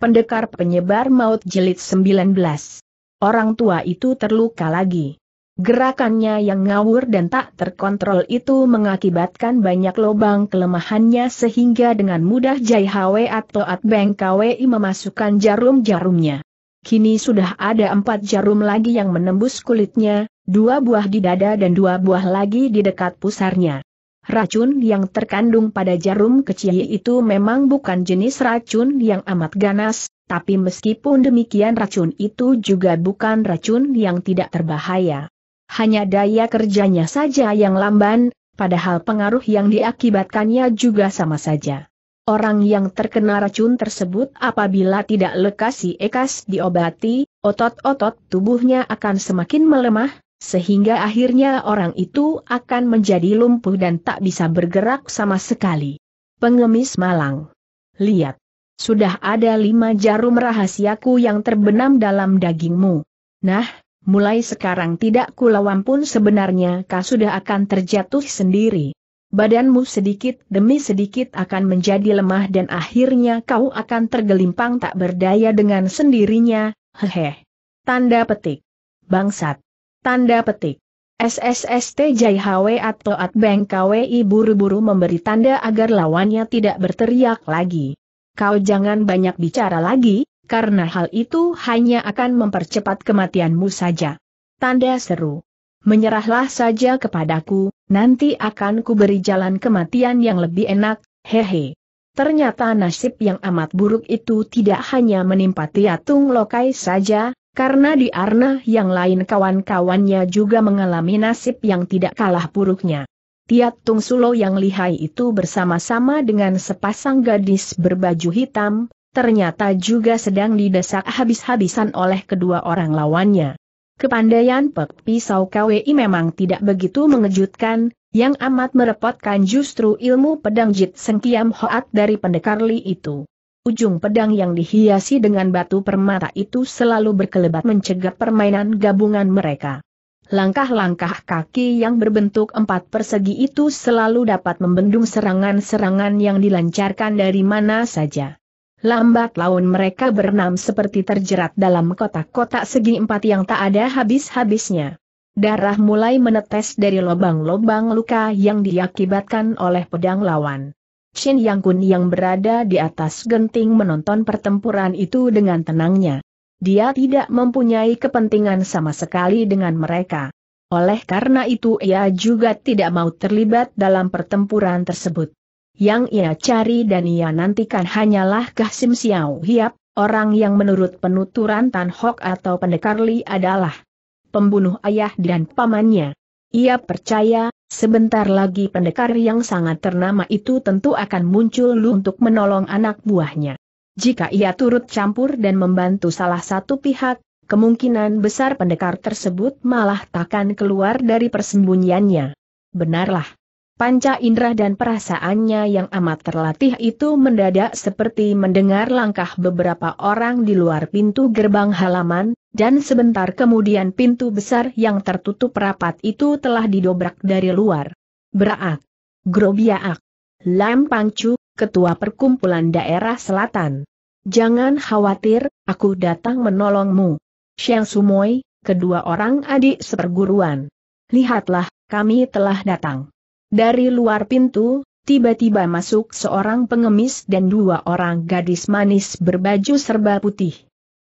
Pendekar Penyebar Maut jelit 19. Orang tua itu terluka lagi. Gerakannya yang ngawur dan tak terkontrol itu mengakibatkan banyak lubang kelemahannya sehingga dengan mudah Jai Hwe atau Atbeng KWI memasukkan jarum-jarumnya. Kini sudah ada empat jarum lagi yang menembus kulitnya, dua buah di dada dan dua buah lagi di dekat pusarnya. Racun yang terkandung pada jarum kecil itu memang bukan jenis racun yang amat ganas, tapi meskipun demikian racun itu juga bukan racun yang tidak terbahaya. Hanya daya kerjanya saja yang lamban, padahal pengaruh yang diakibatkannya juga sama saja. Orang yang terkena racun tersebut apabila tidak lekasi ekas diobati, otot-otot tubuhnya akan semakin melemah, sehingga akhirnya orang itu akan menjadi lumpuh dan tak bisa bergerak sama sekali. Pengemis malang. Lihat. Sudah ada lima jarum rahasiaku yang terbenam dalam dagingmu. Nah, mulai sekarang tidak kulawan pun sebenarnya kau sudah akan terjatuh sendiri. Badanmu sedikit demi sedikit akan menjadi lemah dan akhirnya kau akan tergelimpang tak berdaya dengan sendirinya, hehe. Tanda petik. Bangsat. Tanda petik. SSST JHW atau Bank KWI buru-buru memberi tanda agar lawannya tidak berteriak lagi. Kau jangan banyak bicara lagi, karena hal itu hanya akan mempercepat kematianmu saja. Tanda seru. Menyerahlah saja kepadaku, nanti akan kuberi jalan kematian yang lebih enak, hehe. Ternyata nasib yang amat buruk itu tidak hanya menimpa Tiatung Lokai saja, karena di Arna yang lain kawan-kawannya juga mengalami nasib yang tidak kalah buruknya. Tiat Tung Sulo yang lihai itu bersama-sama dengan sepasang gadis berbaju hitam, ternyata juga sedang didesak habis-habisan oleh kedua orang lawannya. Kepandaian Pek Pisau KWI memang tidak begitu mengejutkan, yang amat merepotkan justru ilmu pedang Jit Sengkiam Hoat dari pendekar Li itu. Ujung pedang yang dihiasi dengan batu permata itu selalu berkelebat mencegah permainan gabungan mereka. Langkah-langkah kaki yang berbentuk empat persegi itu selalu dapat membendung serangan-serangan yang dilancarkan dari mana saja. Lambat laun mereka berenam seperti terjerat dalam kotak-kotak segi empat yang tak ada habis-habisnya. Darah mulai menetes dari lubang-lubang luka yang diakibatkan oleh pedang lawan. Chin Yang Kun yang berada di atas genting menonton pertempuran itu dengan tenangnya. Dia tidak mempunyai kepentingan sama sekali dengan mereka. Oleh karena itu ia juga tidak mau terlibat dalam pertempuran tersebut. Yang ia cari dan ia nantikan hanyalah Kahsim Xiao Hiap, orang yang menurut penuturan Tan Hok atau pendekar Li adalah pembunuh ayah dan pamannya. Ia percaya, sebentar lagi pendekar yang sangat ternama itu tentu akan muncul untuk menolong anak buahnya. Jika ia turut campur dan membantu salah satu pihak, kemungkinan besar pendekar tersebut malah takkan keluar dari persembunyiannya. Benarlah, Panca indera dan perasaannya yang amat terlatih itu mendadak seperti mendengar langkah beberapa orang di luar pintu gerbang halaman, dan sebentar kemudian pintu besar yang tertutup rapat itu telah didobrak dari luar. Beraak. Grobiaak. Lam Pangcu, Ketua Perkumpulan Daerah Selatan. Jangan khawatir, aku datang menolongmu. Xiang Sumoy, kedua orang adik seperguruan. Lihatlah, kami telah datang. Dari luar pintu, tiba-tiba masuk seorang pengemis dan dua orang gadis manis berbaju serba putih.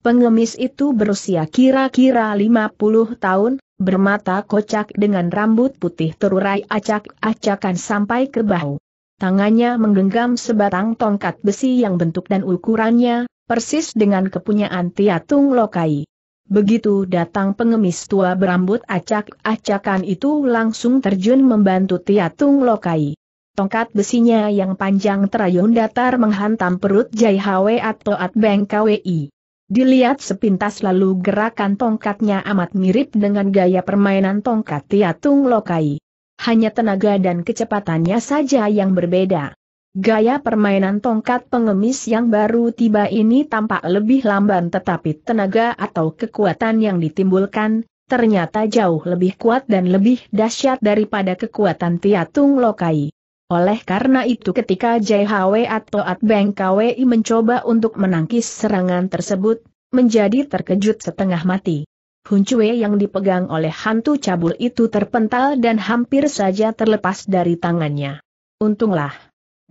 Pengemis itu berusia kira-kira 50 tahun, bermata kocak dengan rambut putih terurai acak-acakan sampai ke bahu. Tangannya menggenggam sebatang tongkat besi yang bentuk dan ukurannya, persis dengan kepunyaan Tiatung Lokai. Begitu datang pengemis tua berambut acak-acakan itu langsung terjun membantu Tiatung Lokai. Tongkat besinya yang panjang terayun datar menghantam perut Jai Hwe atau Beng KWI. Dilihat sepintas lalu gerakan tongkatnya amat mirip dengan gaya permainan tongkat Tiatung Lokai. Hanya tenaga dan kecepatannya saja yang berbeda. Gaya permainan tongkat pengemis yang baru tiba ini tampak lebih lamban tetapi tenaga atau kekuatan yang ditimbulkan, ternyata jauh lebih kuat dan lebih dahsyat daripada kekuatan Tiatung Lokai. Oleh karena itu ketika JHW atau Atbang KWI mencoba untuk menangkis serangan tersebut, menjadi terkejut setengah mati. Huncue yang dipegang oleh hantu cabul itu terpental dan hampir saja terlepas dari tangannya. Untunglah,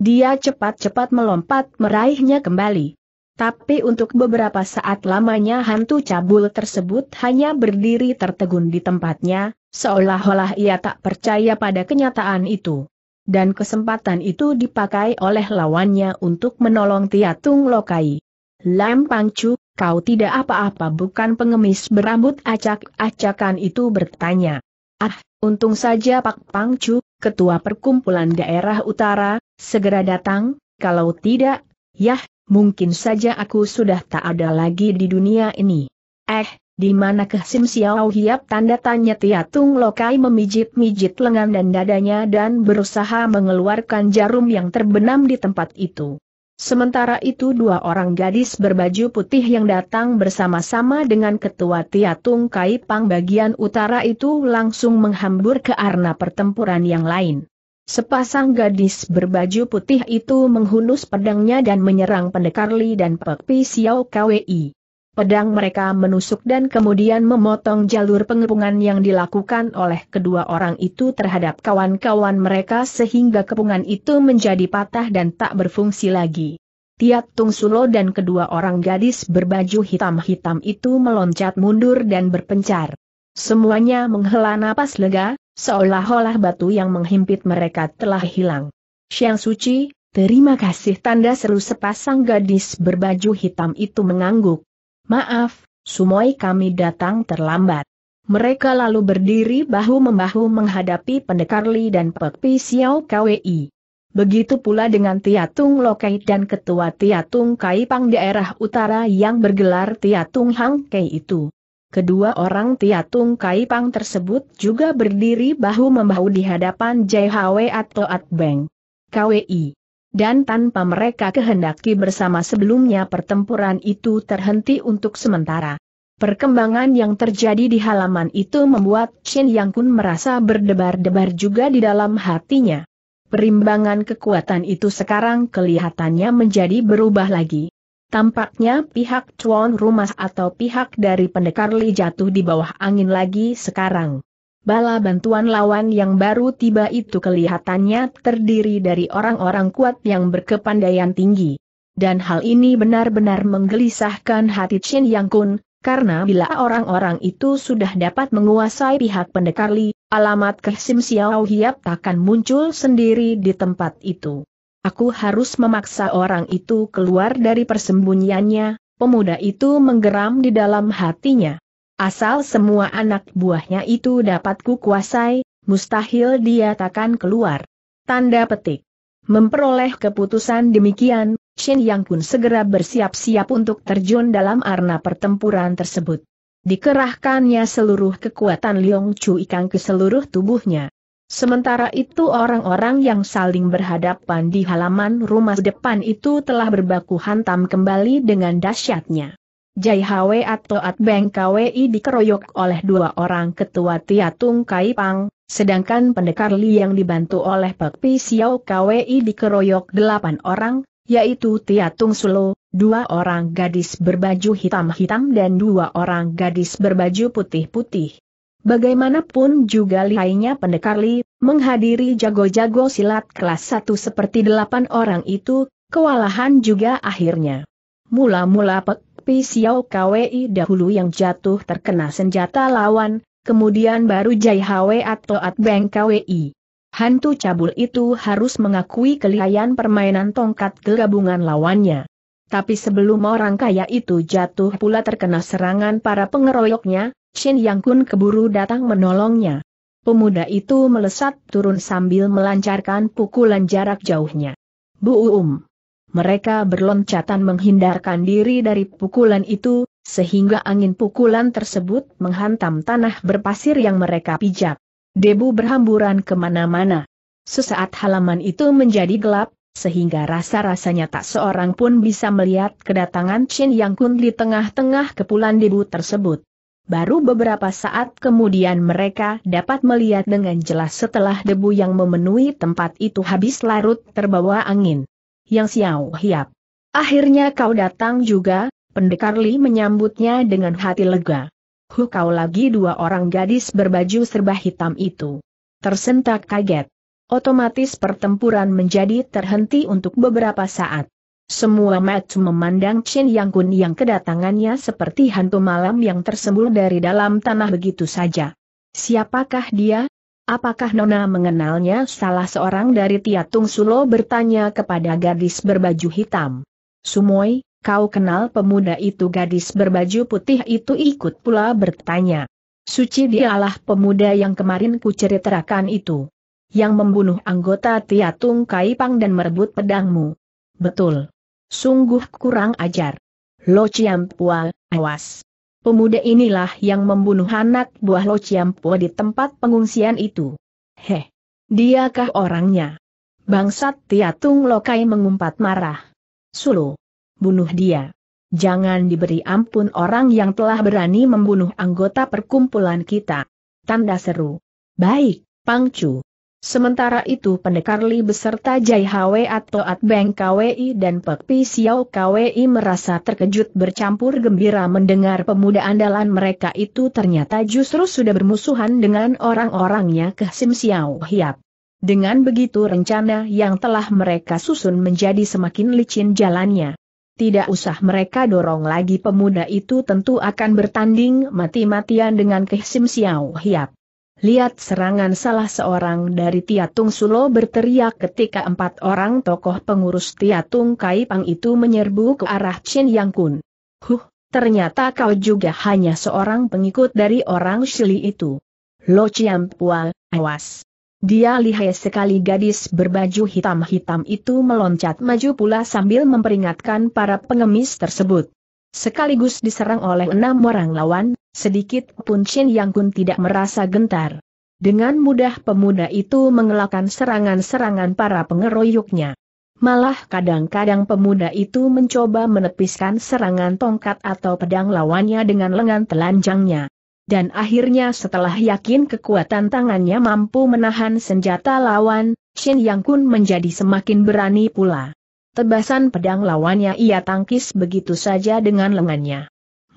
dia cepat-cepat melompat meraihnya kembali. Tapi untuk beberapa saat lamanya hantu cabul tersebut hanya berdiri tertegun di tempatnya, seolah-olah ia tak percaya pada kenyataan itu. Dan kesempatan itu dipakai oleh lawannya untuk menolong Tiatung Lokai. Lam Pangcu, kau tidak apa-apa bukan pengemis berambut acak-acakan itu bertanya. Ah, untung saja Pak Pangcu, ketua perkumpulan daerah utara, Segera datang, kalau tidak, yah, mungkin saja aku sudah tak ada lagi di dunia ini. Eh, di mana Sim Xiao Hiap tanda tanya Tiatung Lokai memijit-mijit lengan dan dadanya dan berusaha mengeluarkan jarum yang terbenam di tempat itu. Sementara itu dua orang gadis berbaju putih yang datang bersama-sama dengan ketua Tiatung Pang bagian utara itu langsung menghambur ke arena pertempuran yang lain sepasang gadis berbaju putih itu menghunus pedangnya dan menyerang pendekar Li dan Pek Pi Xiao Kwi. Pedang mereka menusuk dan kemudian memotong jalur pengepungan yang dilakukan oleh kedua orang itu terhadap kawan-kawan mereka sehingga kepungan itu menjadi patah dan tak berfungsi lagi. Tiat Tung Sulo dan kedua orang gadis berbaju hitam-hitam itu meloncat mundur dan berpencar. Semuanya menghela napas lega, seolah-olah batu yang menghimpit mereka telah hilang. Siang suci, terima kasih tanda seru sepasang gadis berbaju hitam itu mengangguk. Maaf, Sumoi kami datang terlambat. Mereka lalu berdiri bahu-membahu menghadapi pendekar Li dan Pek Pi Xiao KWI. Begitu pula dengan Tiatung Lokai dan Ketua Tiatung Kaipang daerah utara yang bergelar Tiatung Hang Kei itu. Kedua orang Tiatung Kaipang tersebut juga berdiri bahu-membahu di hadapan JHW atau Atbeng. KWI. Dan tanpa mereka kehendaki bersama sebelumnya pertempuran itu terhenti untuk sementara. Perkembangan yang terjadi di halaman itu membuat Chen Yang Kun merasa berdebar-debar juga di dalam hatinya. Perimbangan kekuatan itu sekarang kelihatannya menjadi berubah lagi. Tampaknya pihak cuan Rumah atau pihak dari pendekar Li jatuh di bawah angin lagi sekarang. Bala bantuan lawan yang baru tiba itu kelihatannya terdiri dari orang-orang kuat yang berkepandaian tinggi. Dan hal ini benar-benar menggelisahkan hati Chin Yang Kun, karena bila orang-orang itu sudah dapat menguasai pihak pendekar Li, alamat Ke Sim Xiao Hiap takkan muncul sendiri di tempat itu. Aku harus memaksa orang itu keluar dari persembunyiannya, pemuda itu menggeram di dalam hatinya. Asal semua anak buahnya itu dapat kuasai, mustahil dia takkan keluar. Tanda petik. Memperoleh keputusan demikian, Shin Yang pun segera bersiap-siap untuk terjun dalam arena pertempuran tersebut. Dikerahkannya seluruh kekuatan Liong Chu Ikang ke seluruh tubuhnya. Sementara itu orang-orang yang saling berhadapan di halaman rumah depan itu telah berbaku hantam kembali dengan dahsyatnya. Jai Hwe atau At Beng KWI dikeroyok oleh dua orang ketua Tiatung Kai Pang, sedangkan pendekar Li yang dibantu oleh Pak Pi Xiao KWI dikeroyok delapan orang, yaitu Tiatung Sulu, dua orang gadis berbaju hitam-hitam dan dua orang gadis berbaju putih-putih. Bagaimanapun juga lihainya pendekar Li, menghadiri jago-jago silat kelas 1 seperti delapan orang itu, kewalahan juga akhirnya. Mula-mula Pek Pi Xiao Kwi dahulu yang jatuh terkena senjata lawan, kemudian baru Jai Hwe atau At Beng Kwi. Hantu cabul itu harus mengakui kelihayan permainan tongkat gabungan lawannya. Tapi sebelum orang kaya itu jatuh pula terkena serangan para pengeroyoknya, Shin Yang Kun keburu datang menolongnya. Pemuda itu melesat turun sambil melancarkan pukulan jarak jauhnya. Bu Um. Mereka berloncatan menghindarkan diri dari pukulan itu, sehingga angin pukulan tersebut menghantam tanah berpasir yang mereka pijak. Debu berhamburan kemana-mana. Sesaat halaman itu menjadi gelap, sehingga rasa-rasanya tak seorang pun bisa melihat kedatangan Chin Yang Kun di tengah-tengah kepulan debu tersebut. Baru beberapa saat kemudian mereka dapat melihat dengan jelas setelah debu yang memenuhi tempat itu habis larut terbawa angin. Yang Xiao Hiap. Akhirnya kau datang juga, pendekar Li menyambutnya dengan hati lega. Hu kau lagi dua orang gadis berbaju serba hitam itu. Tersentak kaget. Otomatis pertempuran menjadi terhenti untuk beberapa saat. Semua mata memandang Chen Yang Kun yang kedatangannya seperti hantu malam yang tersembul dari dalam tanah begitu saja. Siapakah dia? Apakah Nona mengenalnya? Salah seorang dari Tiatung Sulo bertanya kepada gadis berbaju hitam. Sumoy, kau kenal pemuda itu? Gadis berbaju putih itu ikut pula bertanya. Suci dialah pemuda yang kemarin kuceritakan itu. Yang membunuh anggota Tiatung Kaipang dan merebut pedangmu. Betul. Sungguh kurang ajar. Lo Ciampua, awas. Pemuda inilah yang membunuh anak buah Lo Ciampua di tempat pengungsian itu. Heh. Diakah orangnya? Bangsat Tiatung Lokai mengumpat marah. Sulu. Bunuh dia. Jangan diberi ampun orang yang telah berani membunuh anggota perkumpulan kita. Tanda seru. Baik, Pangcu. Sementara itu pendekar Li beserta Jai Hwe atau Beng KWI dan Pek Pi Xiao KWI merasa terkejut bercampur gembira mendengar pemuda andalan mereka itu ternyata justru sudah bermusuhan dengan orang-orangnya ke Sim Xiao Hiap. Dengan begitu rencana yang telah mereka susun menjadi semakin licin jalannya. Tidak usah mereka dorong lagi pemuda itu tentu akan bertanding mati-matian dengan Ke Sim Hiap. Lihat serangan salah seorang dari Tiatung Sulo berteriak ketika empat orang tokoh pengurus Tiatung Kaipang itu menyerbu ke arah Chin Yang Kun. Huh, ternyata kau juga hanya seorang pengikut dari orang Shili itu. Lo Chiam Pua, awas. Dia lihai sekali gadis berbaju hitam-hitam itu meloncat maju pula sambil memperingatkan para pengemis tersebut. Sekaligus diserang oleh enam orang lawan, Sedikit pun Shin Yang Kun tidak merasa gentar. Dengan mudah pemuda itu mengelakkan serangan-serangan para pengeroyoknya. Malah kadang-kadang pemuda itu mencoba menepiskan serangan tongkat atau pedang lawannya dengan lengan telanjangnya. Dan akhirnya setelah yakin kekuatan tangannya mampu menahan senjata lawan, Shin Yang Kun menjadi semakin berani pula. Tebasan pedang lawannya ia tangkis begitu saja dengan lengannya.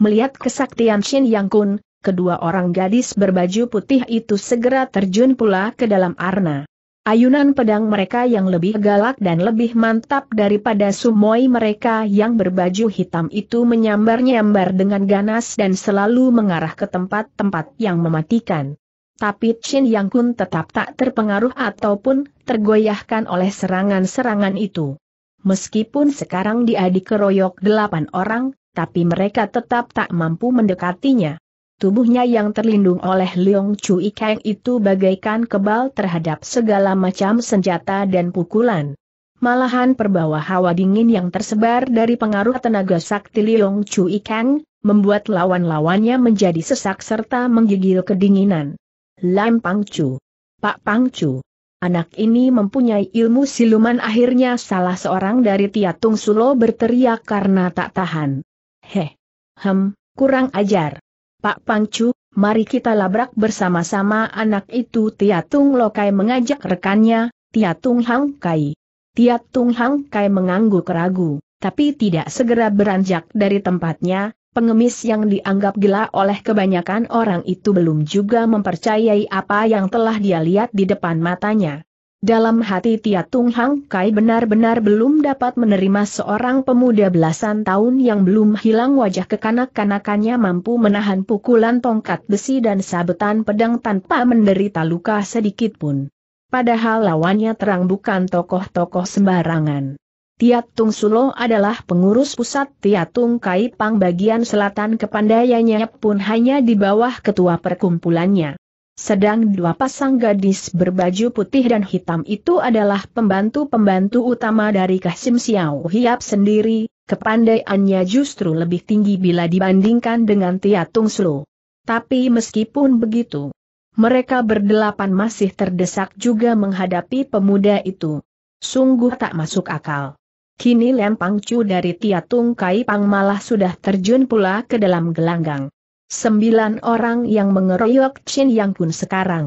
Melihat kesaktian Shin Yang Kun, kedua orang gadis berbaju putih itu segera terjun pula ke dalam arna. Ayunan pedang mereka yang lebih galak dan lebih mantap daripada sumoi mereka yang berbaju hitam itu menyambar-nyambar dengan ganas dan selalu mengarah ke tempat-tempat yang mematikan. Tapi Chin Yang Kun tetap tak terpengaruh ataupun tergoyahkan oleh serangan-serangan itu. Meskipun sekarang dia dikeroyok delapan orang, tapi mereka tetap tak mampu mendekatinya. Tubuhnya yang terlindung oleh Leong Chu Kang itu bagaikan kebal terhadap segala macam senjata dan pukulan. Malahan perbawa hawa dingin yang tersebar dari pengaruh tenaga sakti Leong Chu Kang, membuat lawan-lawannya menjadi sesak serta menggigil kedinginan. Lam Pang Chu. Pak Pang Chu. Anak ini mempunyai ilmu siluman akhirnya salah seorang dari Tiatung Sulo berteriak karena tak tahan. Heh. Hem, kurang ajar. Pak Pangcu, mari kita labrak bersama-sama anak itu Tiatung Lokai mengajak rekannya, Tiatung Hang Kai. Tiatung Hang Kai mengangguk ragu, tapi tidak segera beranjak dari tempatnya, pengemis yang dianggap gila oleh kebanyakan orang itu belum juga mempercayai apa yang telah dia lihat di depan matanya. Dalam hati Tia Tung Hang Kai benar-benar belum dapat menerima seorang pemuda belasan tahun yang belum hilang wajah kekanak-kanakannya mampu menahan pukulan tongkat besi dan sabetan pedang tanpa menderita luka sedikit pun. Padahal lawannya terang bukan tokoh-tokoh sembarangan. Tiatung Sulo adalah pengurus pusat Tiatung Kai Pang bagian selatan kepandaiannya pun hanya di bawah ketua perkumpulannya. Sedang dua pasang gadis berbaju putih dan hitam itu adalah pembantu-pembantu utama dari Kasim Xiao Hiap sendiri, kepandaiannya justru lebih tinggi bila dibandingkan dengan Tia Tung Slo. Tapi meskipun begitu, mereka berdelapan masih terdesak juga menghadapi pemuda itu. Sungguh tak masuk akal. Kini Pang Chu dari Tia Tung Kai Pang malah sudah terjun pula ke dalam gelanggang. Sembilan orang yang mengeroyok Chin Yang Kun sekarang.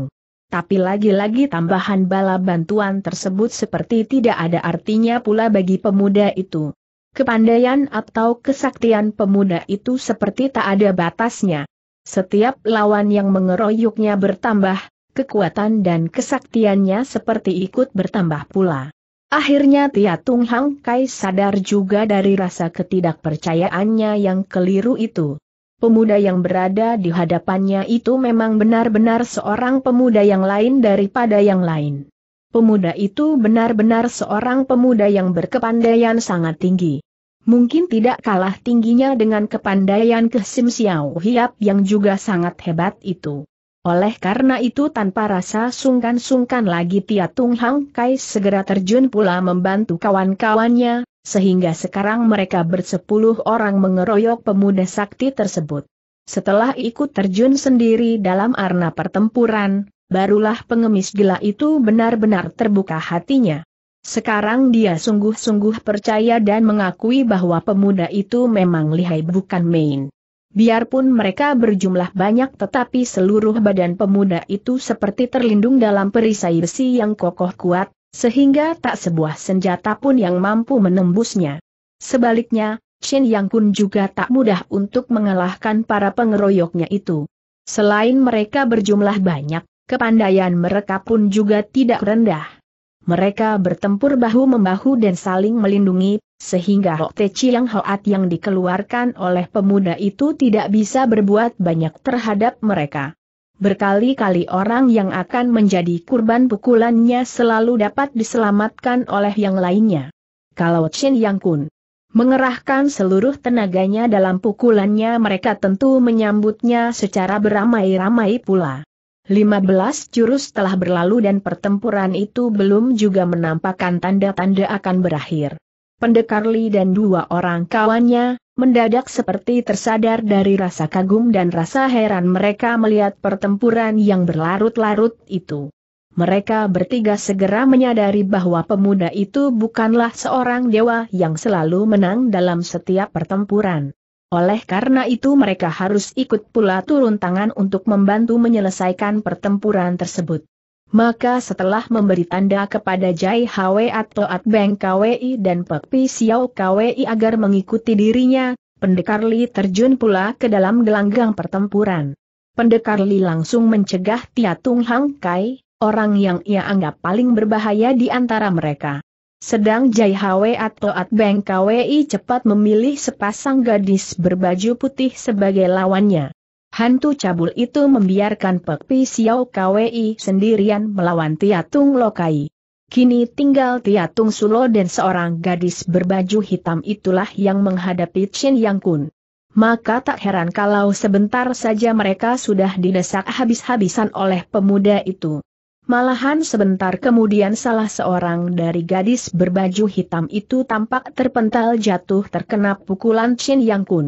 Tapi lagi-lagi tambahan bala bantuan tersebut seperti tidak ada artinya pula bagi pemuda itu. Kepandaian atau kesaktian pemuda itu seperti tak ada batasnya. Setiap lawan yang mengeroyoknya bertambah, kekuatan dan kesaktiannya seperti ikut bertambah pula. Akhirnya Tia Tung Hang Kai sadar juga dari rasa ketidakpercayaannya yang keliru itu. Pemuda yang berada di hadapannya itu memang benar-benar seorang pemuda yang lain daripada yang lain. Pemuda itu benar-benar seorang pemuda yang berkepandaian sangat tinggi. Mungkin tidak kalah tingginya dengan kepandaian Kesim Xiao Hiap yang juga sangat hebat itu. Oleh karena itu tanpa rasa sungkan-sungkan lagi Tia Tung Hang Kai segera terjun pula membantu kawan-kawannya, sehingga sekarang mereka bersepuluh orang mengeroyok pemuda sakti tersebut. Setelah ikut terjun sendiri dalam arena pertempuran, barulah pengemis gila itu benar-benar terbuka hatinya. Sekarang dia sungguh-sungguh percaya dan mengakui bahwa pemuda itu memang lihai bukan main. Biarpun mereka berjumlah banyak tetapi seluruh badan pemuda itu seperti terlindung dalam perisai besi yang kokoh kuat, sehingga tak sebuah senjata pun yang mampu menembusnya. Sebaliknya, Shen Yang Kun juga tak mudah untuk mengalahkan para pengeroyoknya itu. Selain mereka berjumlah banyak, kepandaian mereka pun juga tidak rendah. Mereka bertempur bahu-membahu dan saling melindungi, sehingga Te Chiang Hoat yang dikeluarkan oleh pemuda itu tidak bisa berbuat banyak terhadap mereka. Berkali-kali orang yang akan menjadi kurban pukulannya selalu dapat diselamatkan oleh yang lainnya. Kalau Chen Yang Kun mengerahkan seluruh tenaganya dalam pukulannya mereka tentu menyambutnya secara beramai-ramai pula. 15 jurus telah berlalu dan pertempuran itu belum juga menampakkan tanda-tanda akan berakhir. Pendekar Li dan dua orang kawannya, Mendadak seperti tersadar dari rasa kagum dan rasa heran mereka melihat pertempuran yang berlarut-larut itu. Mereka bertiga segera menyadari bahwa pemuda itu bukanlah seorang dewa yang selalu menang dalam setiap pertempuran. Oleh karena itu mereka harus ikut pula turun tangan untuk membantu menyelesaikan pertempuran tersebut. Maka setelah memberi tanda kepada Jai Hwe atau At Beng KWI dan Pek Pi Xiao KWI agar mengikuti dirinya, Pendekar Li terjun pula ke dalam gelanggang pertempuran. Pendekar Li langsung mencegah Tiatung Hang Kai, orang yang ia anggap paling berbahaya di antara mereka. Sedang Jai Hwe atau At Beng KWI cepat memilih sepasang gadis berbaju putih sebagai lawannya. Hantu cabul itu membiarkan Pek Pi Xiao Kwei sendirian melawan Tiatung Lokai. Kini tinggal Tiatung Sulo dan seorang gadis berbaju hitam itulah yang menghadapi Chin Yang Kun. Maka tak heran kalau sebentar saja mereka sudah didesak habis-habisan oleh pemuda itu. Malahan sebentar kemudian salah seorang dari gadis berbaju hitam itu tampak terpental jatuh terkena pukulan Chin Yang Kun.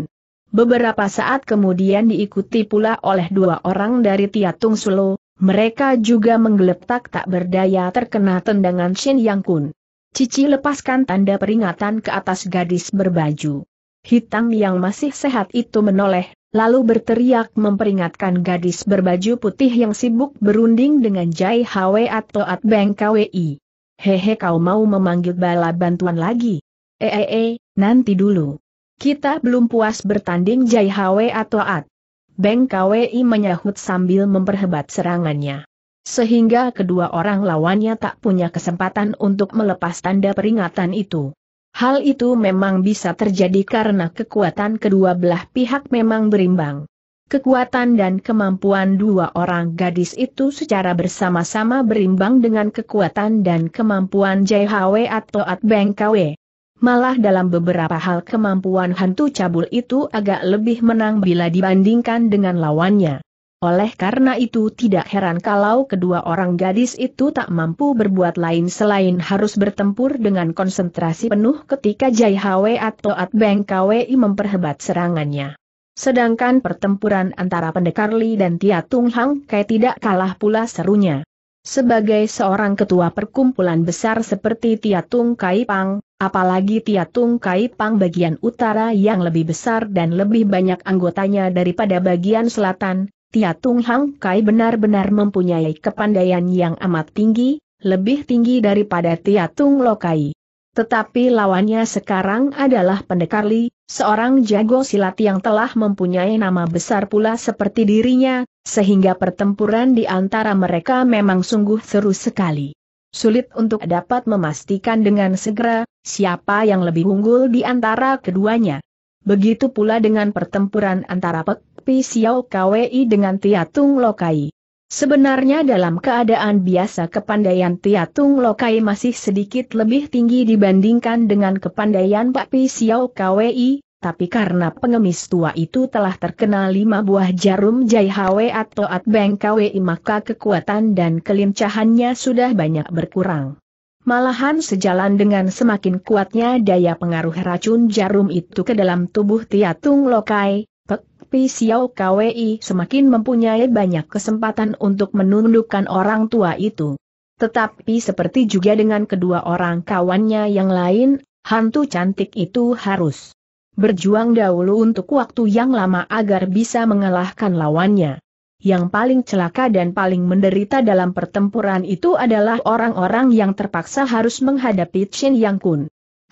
Beberapa saat kemudian diikuti pula oleh dua orang dari Tiatung Sulu. mereka juga menggeletak tak berdaya terkena tendangan Shen Yang Kun. Cici lepaskan tanda peringatan ke atas gadis berbaju hitam yang masih sehat itu menoleh, lalu berteriak memperingatkan gadis berbaju putih yang sibuk berunding dengan Jai Hwe atau At Beng KWI. Hehe kau mau memanggil bala bantuan lagi? Eee, eh, eh, eh, nanti dulu. Kita belum puas bertanding Jai Hwe atau At. Beng Kwei menyahut sambil memperhebat serangannya. Sehingga kedua orang lawannya tak punya kesempatan untuk melepas tanda peringatan itu. Hal itu memang bisa terjadi karena kekuatan kedua belah pihak memang berimbang. Kekuatan dan kemampuan dua orang gadis itu secara bersama-sama berimbang dengan kekuatan dan kemampuan Jai Hwe atau At Beng Kwei. Malah dalam beberapa hal kemampuan hantu cabul itu agak lebih menang bila dibandingkan dengan lawannya. Oleh karena itu tidak heran kalau kedua orang gadis itu tak mampu berbuat lain selain harus bertempur dengan konsentrasi penuh ketika Jai Hwe atau At Beng Kwi memperhebat serangannya. Sedangkan pertempuran antara pendekar Li dan Tia Tung Hang Kai tidak kalah pula serunya. Sebagai seorang ketua perkumpulan besar seperti Tia Tung Kai Pang, Apalagi Tiatung Pang bagian utara yang lebih besar dan lebih banyak anggotanya daripada bagian selatan, Tiatung Hang Kai benar-benar mempunyai kepandaian yang amat tinggi, lebih tinggi daripada Tiatung Lokai. Tetapi lawannya sekarang adalah pendekar Li, seorang jago silat yang telah mempunyai nama besar pula seperti dirinya, sehingga pertempuran di antara mereka memang sungguh seru sekali. Sulit untuk dapat memastikan dengan segera, siapa yang lebih unggul di antara keduanya. Begitu pula dengan pertempuran antara Pek Pi Xiao Kwei dengan Tiatung Lokai. Sebenarnya dalam keadaan biasa kepandaian Tiatung Lokai masih sedikit lebih tinggi dibandingkan dengan kepandaian Pak Pi Xiao Kwei, tapi karena pengemis tua itu telah terkena lima buah jarum jaihawe atau Atbang KWI maka kekuatan dan kelincahannya sudah banyak berkurang. Malahan sejalan dengan semakin kuatnya daya pengaruh racun jarum itu ke dalam tubuh Tiatung Lokai, Pek Pisiau KWI semakin mempunyai banyak kesempatan untuk menundukkan orang tua itu. Tetapi seperti juga dengan kedua orang kawannya yang lain, hantu cantik itu harus Berjuang dahulu untuk waktu yang lama agar bisa mengalahkan lawannya. Yang paling celaka dan paling menderita dalam pertempuran itu adalah orang-orang yang terpaksa harus menghadapi Chin Yang Kun.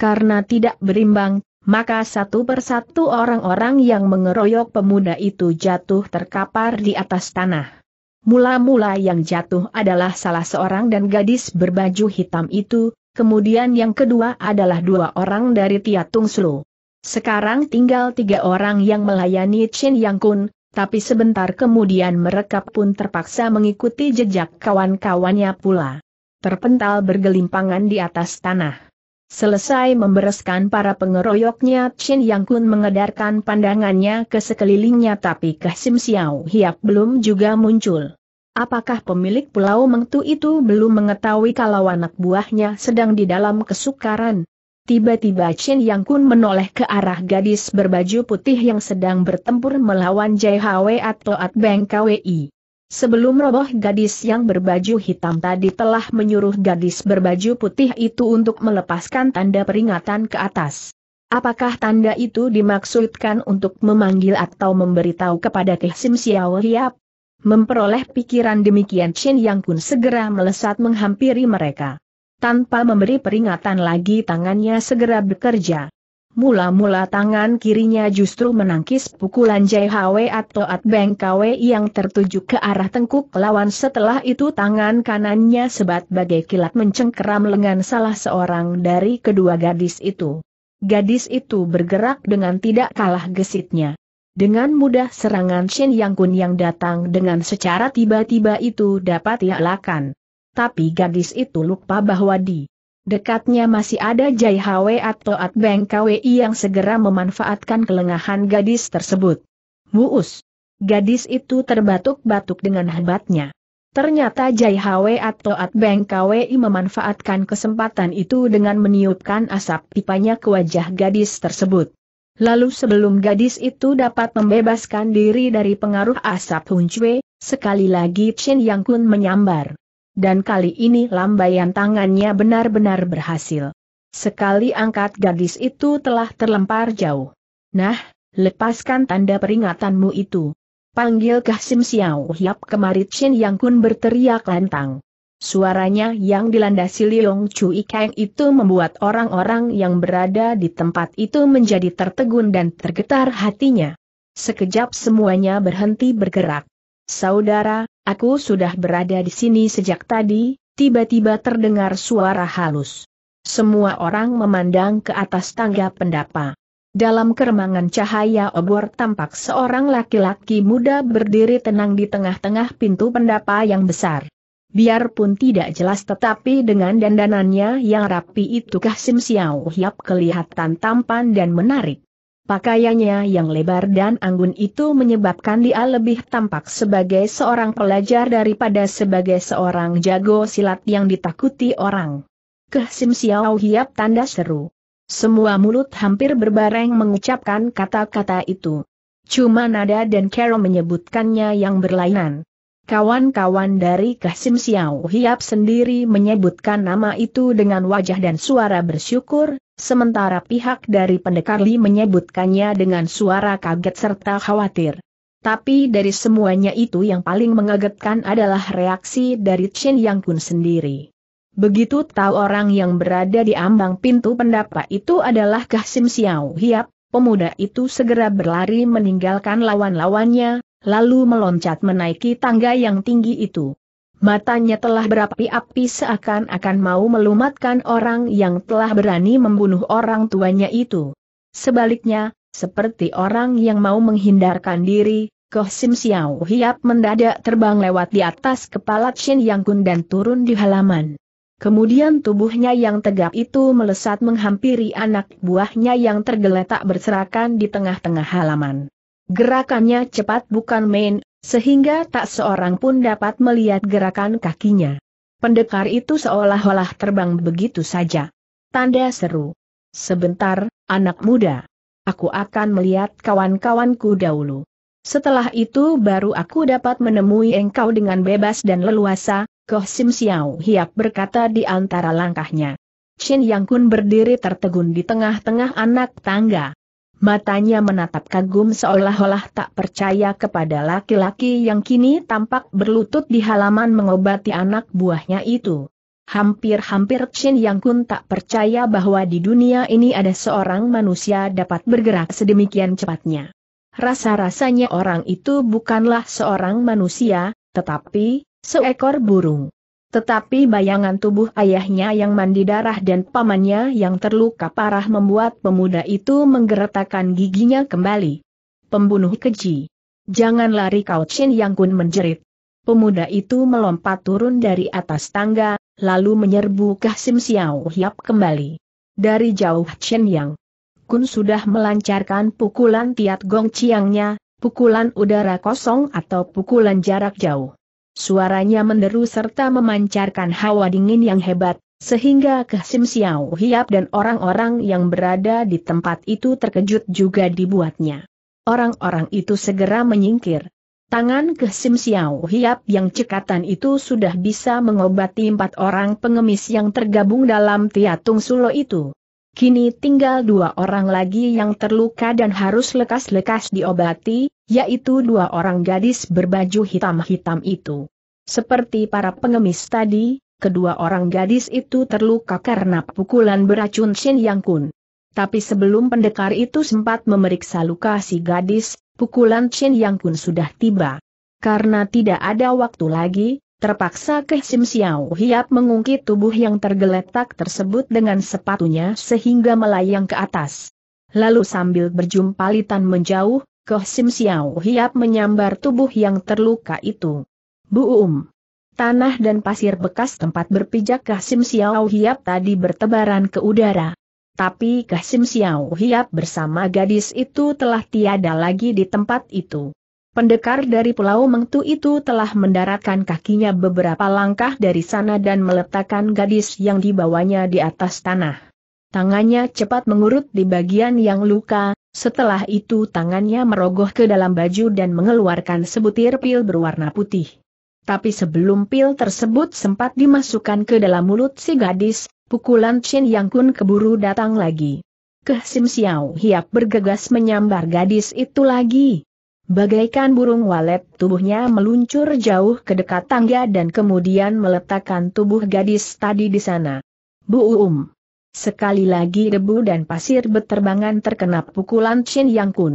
Karena tidak berimbang, maka satu persatu orang-orang yang mengeroyok pemuda itu jatuh terkapar di atas tanah. Mula-mula yang jatuh adalah salah seorang dan gadis berbaju hitam itu, kemudian yang kedua adalah dua orang dari Tiatung Slu. Sekarang tinggal tiga orang yang melayani Chen Yang Kun, tapi sebentar kemudian mereka pun terpaksa mengikuti jejak kawan-kawannya pula. Terpental bergelimpangan di atas tanah. Selesai membereskan para pengeroyoknya, Chen Yang Kun mengedarkan pandangannya ke sekelilingnya tapi Ke Sim Xiao Hiap belum juga muncul. Apakah pemilik pulau Mengtu itu belum mengetahui kalau anak buahnya sedang di dalam kesukaran? Tiba-tiba Chen Yang Kun menoleh ke arah gadis berbaju putih yang sedang bertempur melawan Jai Hwe atau At Beng KWI. Sebelum roboh gadis yang berbaju hitam tadi telah menyuruh gadis berbaju putih itu untuk melepaskan tanda peringatan ke atas. Apakah tanda itu dimaksudkan untuk memanggil atau memberitahu kepada Sim Xiao Hiap? Memperoleh pikiran demikian Chen Yang Kun segera melesat menghampiri mereka. Tanpa memberi peringatan lagi tangannya segera bekerja. Mula-mula tangan kirinya justru menangkis pukulan Jai Hwe atau At Beng Kwe yang tertuju ke arah tengkuk lawan setelah itu tangan kanannya sebat bagai kilat mencengkeram lengan salah seorang dari kedua gadis itu. Gadis itu bergerak dengan tidak kalah gesitnya. Dengan mudah serangan Shin Yang Kun yang datang dengan secara tiba-tiba itu dapat ia lakukan tapi gadis itu lupa bahwa di dekatnya masih ada Jai Hwe atau At Beng Kwi yang segera memanfaatkan kelengahan gadis tersebut. Muus. Gadis itu terbatuk-batuk dengan hebatnya. Ternyata Jai Hwe atau At Beng Kwi memanfaatkan kesempatan itu dengan meniupkan asap pipanya ke wajah gadis tersebut. Lalu sebelum gadis itu dapat membebaskan diri dari pengaruh asap Hun Cui, sekali lagi Chen Yang Kun menyambar dan kali ini lambaian tangannya benar-benar berhasil. Sekali angkat gadis itu telah terlempar jauh. Nah, lepaskan tanda peringatanmu itu. Panggil Kahsim Xiao Hiap kemari Chin Yang Kun berteriak lantang. Suaranya yang dilandasi Liong Chui Kang itu membuat orang-orang yang berada di tempat itu menjadi tertegun dan tergetar hatinya. Sekejap semuanya berhenti bergerak. Saudara, aku sudah berada di sini sejak tadi, tiba-tiba terdengar suara halus. Semua orang memandang ke atas tangga pendapa. Dalam keremangan cahaya obor tampak seorang laki-laki muda berdiri tenang di tengah-tengah pintu pendapa yang besar. Biarpun tidak jelas tetapi dengan dandanannya yang rapi itu Kasim Xiao Hiap kelihatan tampan dan menarik. Pakaiannya yang lebar dan anggun itu menyebabkan dia lebih tampak sebagai seorang pelajar daripada sebagai seorang jago silat yang ditakuti orang. Keh Sim Xiao hiap tanda seru. Semua mulut hampir berbareng mengucapkan kata-kata itu. Cuma nada dan Carol menyebutkannya yang berlainan. Kawan-kawan dari Kasim Xiao Hiap sendiri menyebutkan nama itu dengan wajah dan suara bersyukur, sementara pihak dari pendekar Li menyebutkannya dengan suara kaget serta khawatir. Tapi dari semuanya itu yang paling mengagetkan adalah reaksi dari Chen Yang Kun sendiri. Begitu tahu orang yang berada di ambang pintu pendapat itu adalah Kasim Xiao Hiap, pemuda itu segera berlari meninggalkan lawan-lawannya, lalu meloncat menaiki tangga yang tinggi itu. Matanya telah berapi-api seakan-akan mau melumatkan orang yang telah berani membunuh orang tuanya itu. Sebaliknya, seperti orang yang mau menghindarkan diri, Koh Sim Xiao Hiap mendadak terbang lewat di atas kepala Chin Yang Kun dan turun di halaman. Kemudian tubuhnya yang tegap itu melesat menghampiri anak buahnya yang tergeletak berserakan di tengah-tengah halaman. Gerakannya cepat bukan main, sehingga tak seorang pun dapat melihat gerakan kakinya. Pendekar itu seolah-olah terbang begitu saja. Tanda seru. Sebentar, anak muda. Aku akan melihat kawan-kawanku dahulu. Setelah itu baru aku dapat menemui engkau dengan bebas dan leluasa, Koh Sim Xiao Hiap berkata di antara langkahnya. Chin Yang Kun berdiri tertegun di tengah-tengah anak tangga. Matanya menatap kagum seolah-olah tak percaya kepada laki-laki yang kini tampak berlutut di halaman mengobati anak buahnya itu. Hampir-hampir Chin Yang Kun tak percaya bahwa di dunia ini ada seorang manusia dapat bergerak sedemikian cepatnya. Rasa-rasanya orang itu bukanlah seorang manusia, tetapi seekor burung. Tetapi bayangan tubuh ayahnya yang mandi darah dan pamannya yang terluka parah membuat pemuda itu menggeretakkan giginya kembali. Pembunuh keji. Jangan lari kau Chin Yang Kun menjerit. Pemuda itu melompat turun dari atas tangga, lalu menyerbu ke Sim Xiao Hiap kembali. Dari jauh Chin Yang Kun sudah melancarkan pukulan tiat gong ciangnya, pukulan udara kosong atau pukulan jarak jauh. Suaranya menderu serta memancarkan hawa dingin yang hebat, sehingga Kesim Siau Hiap dan orang-orang yang berada di tempat itu terkejut juga dibuatnya. Orang-orang itu segera menyingkir. Tangan Kesim Siau Hiap yang cekatan itu sudah bisa mengobati empat orang pengemis yang tergabung dalam Tiatung Sulo itu. Kini tinggal dua orang lagi yang terluka dan harus lekas-lekas diobati, yaitu dua orang gadis berbaju hitam-hitam itu. Seperti para pengemis tadi, kedua orang gadis itu terluka karena pukulan beracun Shin Yang Kun. Tapi sebelum pendekar itu sempat memeriksa luka si gadis, pukulan Shin Yang Kun sudah tiba. Karena tidak ada waktu lagi, terpaksa Ke Sim Xiao Hiap mengungkit tubuh yang tergeletak tersebut dengan sepatunya sehingga melayang ke atas. Lalu sambil berjumpalitan menjauh, Koh Sim Xiao Hiap menyambar tubuh yang terluka itu. Buum. Tanah dan pasir bekas tempat berpijak Koh Sim Xiao Hiap tadi bertebaran ke udara. Tapi Koh Sim Xiao Hiap bersama gadis itu telah tiada lagi di tempat itu. Pendekar dari Pulau Mengtu itu telah mendaratkan kakinya beberapa langkah dari sana dan meletakkan gadis yang dibawanya di atas tanah. Tangannya cepat mengurut di bagian yang luka, setelah itu tangannya merogoh ke dalam baju dan mengeluarkan sebutir pil berwarna putih. Tapi sebelum pil tersebut sempat dimasukkan ke dalam mulut si gadis, pukulan Chin Yang Kun keburu datang lagi. Keh Sim Xiao Hiap bergegas menyambar gadis itu lagi. Bagaikan burung walet tubuhnya meluncur jauh ke dekat tangga dan kemudian meletakkan tubuh gadis tadi di sana. Bu Uum. Sekali lagi debu dan pasir beterbangan terkena pukulan Chen Yang Kun.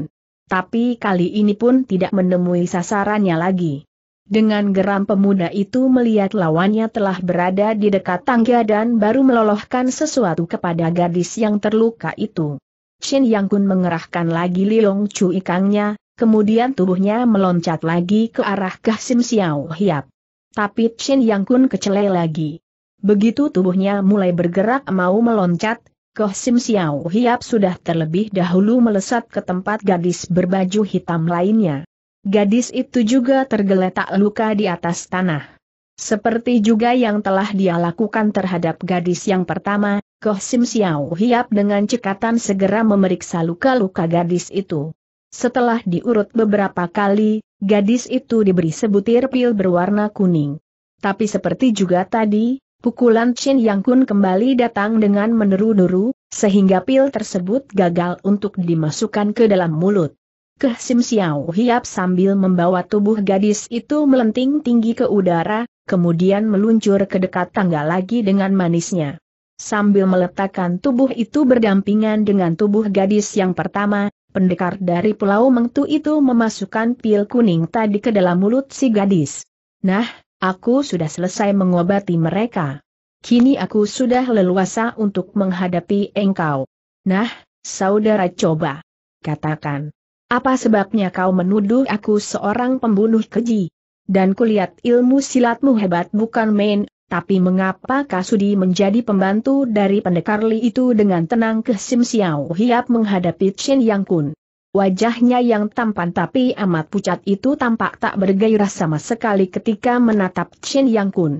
Tapi kali ini pun tidak menemui sasarannya lagi. Dengan geram pemuda itu melihat lawannya telah berada di dekat tangga dan baru melolohkan sesuatu kepada gadis yang terluka itu. Chen Yang Kun mengerahkan lagi Liong Chu Ikangnya, kemudian tubuhnya meloncat lagi ke arah Gah Sim Xiao Hiap. Tapi Chen Yang Kun kecelai lagi. Begitu tubuhnya mulai bergerak mau meloncat, Koh Sim Siau Hiap sudah terlebih dahulu melesat ke tempat gadis berbaju hitam lainnya. Gadis itu juga tergeletak luka di atas tanah. Seperti juga yang telah dia lakukan terhadap gadis yang pertama, Koh Sim Siau Hiap dengan cekatan segera memeriksa luka-luka gadis itu. Setelah diurut beberapa kali, gadis itu diberi sebutir pil berwarna kuning. Tapi seperti juga tadi, Pukulan Chin Yang Kun kembali datang dengan meneru-neru, sehingga pil tersebut gagal untuk dimasukkan ke dalam mulut. Keh Sim Xiao hiap sambil membawa tubuh gadis itu melenting tinggi ke udara, kemudian meluncur ke dekat tangga lagi dengan manisnya. Sambil meletakkan tubuh itu berdampingan dengan tubuh gadis yang pertama, pendekar dari Pulau Mengtu itu memasukkan pil kuning tadi ke dalam mulut si gadis. Nah, Aku sudah selesai mengobati mereka. Kini aku sudah leluasa untuk menghadapi engkau. Nah, saudara coba. Katakan. Apa sebabnya kau menuduh aku seorang pembunuh keji? Dan kulihat ilmu silatmu hebat bukan main, tapi mengapa Kasudi menjadi pembantu dari pendekar Li itu dengan tenang ke Sim Xiao Hiap menghadapi Chen Yang Kun? Wajahnya yang tampan tapi amat pucat itu tampak tak bergairah sama sekali ketika menatap Chen Yang Kun.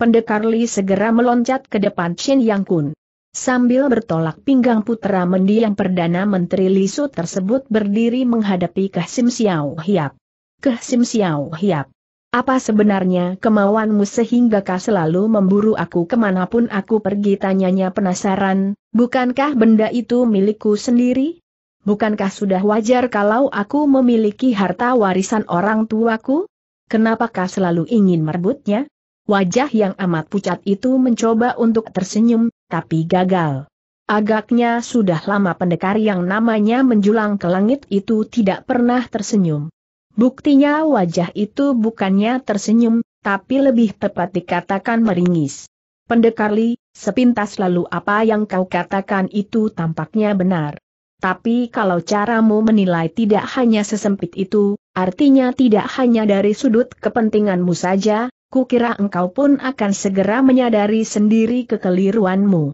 Pendekar Li segera meloncat ke depan Chen Yang Kun. Sambil bertolak pinggang putra mendiang Perdana Menteri Li Su tersebut berdiri menghadapi Kah Sim Xiao Hiap. Kah Sim Xiao Hiap. Apa sebenarnya kemauanmu sehingga kau selalu memburu aku kemanapun aku pergi tanyanya penasaran, bukankah benda itu milikku sendiri? Bukankah sudah wajar kalau aku memiliki harta warisan orang tuaku? Kenapakah selalu ingin merebutnya? Wajah yang amat pucat itu mencoba untuk tersenyum, tapi gagal. Agaknya sudah lama pendekar yang namanya menjulang ke langit itu tidak pernah tersenyum. Buktinya wajah itu bukannya tersenyum, tapi lebih tepat dikatakan meringis. Pendekar Li, sepintas lalu apa yang kau katakan itu tampaknya benar. Tapi kalau caramu menilai tidak hanya sesempit itu, artinya tidak hanya dari sudut kepentinganmu saja, kukira engkau pun akan segera menyadari sendiri kekeliruanmu.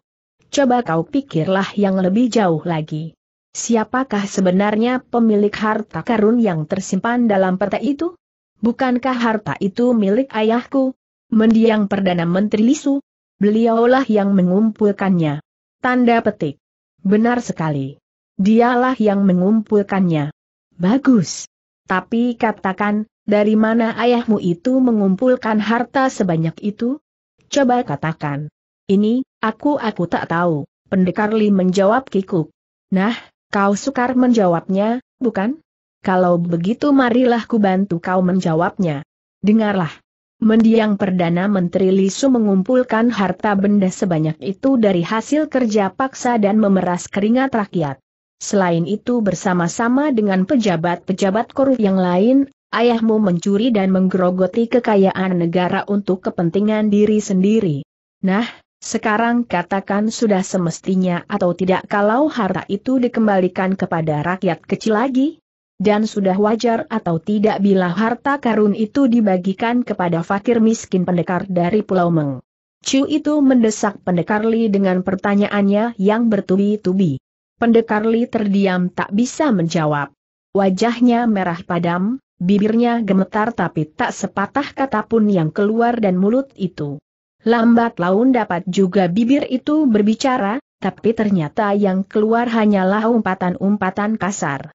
Coba kau pikirlah yang lebih jauh lagi. Siapakah sebenarnya pemilik harta karun yang tersimpan dalam peta itu? Bukankah harta itu milik ayahku? Mendiang Perdana Menteri Lisu? Beliaulah yang mengumpulkannya. Tanda petik. Benar sekali. Dialah yang mengumpulkannya. Bagus. Tapi katakan, dari mana ayahmu itu mengumpulkan harta sebanyak itu? Coba katakan. Ini, aku aku tak tahu, pendekar Li menjawab kikuk. Nah, kau sukar menjawabnya, bukan? Kalau begitu marilah ku bantu kau menjawabnya. Dengarlah. Mendiang Perdana Menteri Lisu mengumpulkan harta benda sebanyak itu dari hasil kerja paksa dan memeras keringat rakyat. Selain itu bersama-sama dengan pejabat-pejabat korup yang lain, ayahmu mencuri dan menggerogoti kekayaan negara untuk kepentingan diri sendiri. Nah, sekarang katakan sudah semestinya atau tidak kalau harta itu dikembalikan kepada rakyat kecil lagi? dan sudah wajar atau tidak bila harta karun itu dibagikan kepada fakir miskin pendekar dari Pulau Meng. Chu itu mendesak pendekar Li dengan pertanyaannya yang bertubi-tubi. Pendekar Li terdiam tak bisa menjawab. Wajahnya merah padam, bibirnya gemetar tapi tak sepatah kata pun yang keluar dan mulut itu. Lambat laun dapat juga bibir itu berbicara, tapi ternyata yang keluar hanyalah umpatan-umpatan kasar.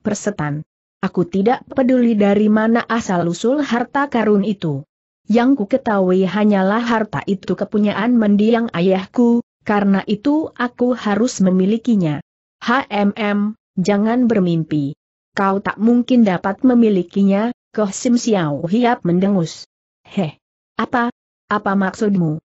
Persetan. Aku tidak peduli dari mana asal-usul harta karun itu. Yang ku ketahui hanyalah harta itu kepunyaan mendiang ayahku, karena itu aku harus memilikinya. HMM, jangan bermimpi. Kau tak mungkin dapat memilikinya, Koh Sim Xiao Hiap mendengus. Heh. Apa? Apa maksudmu?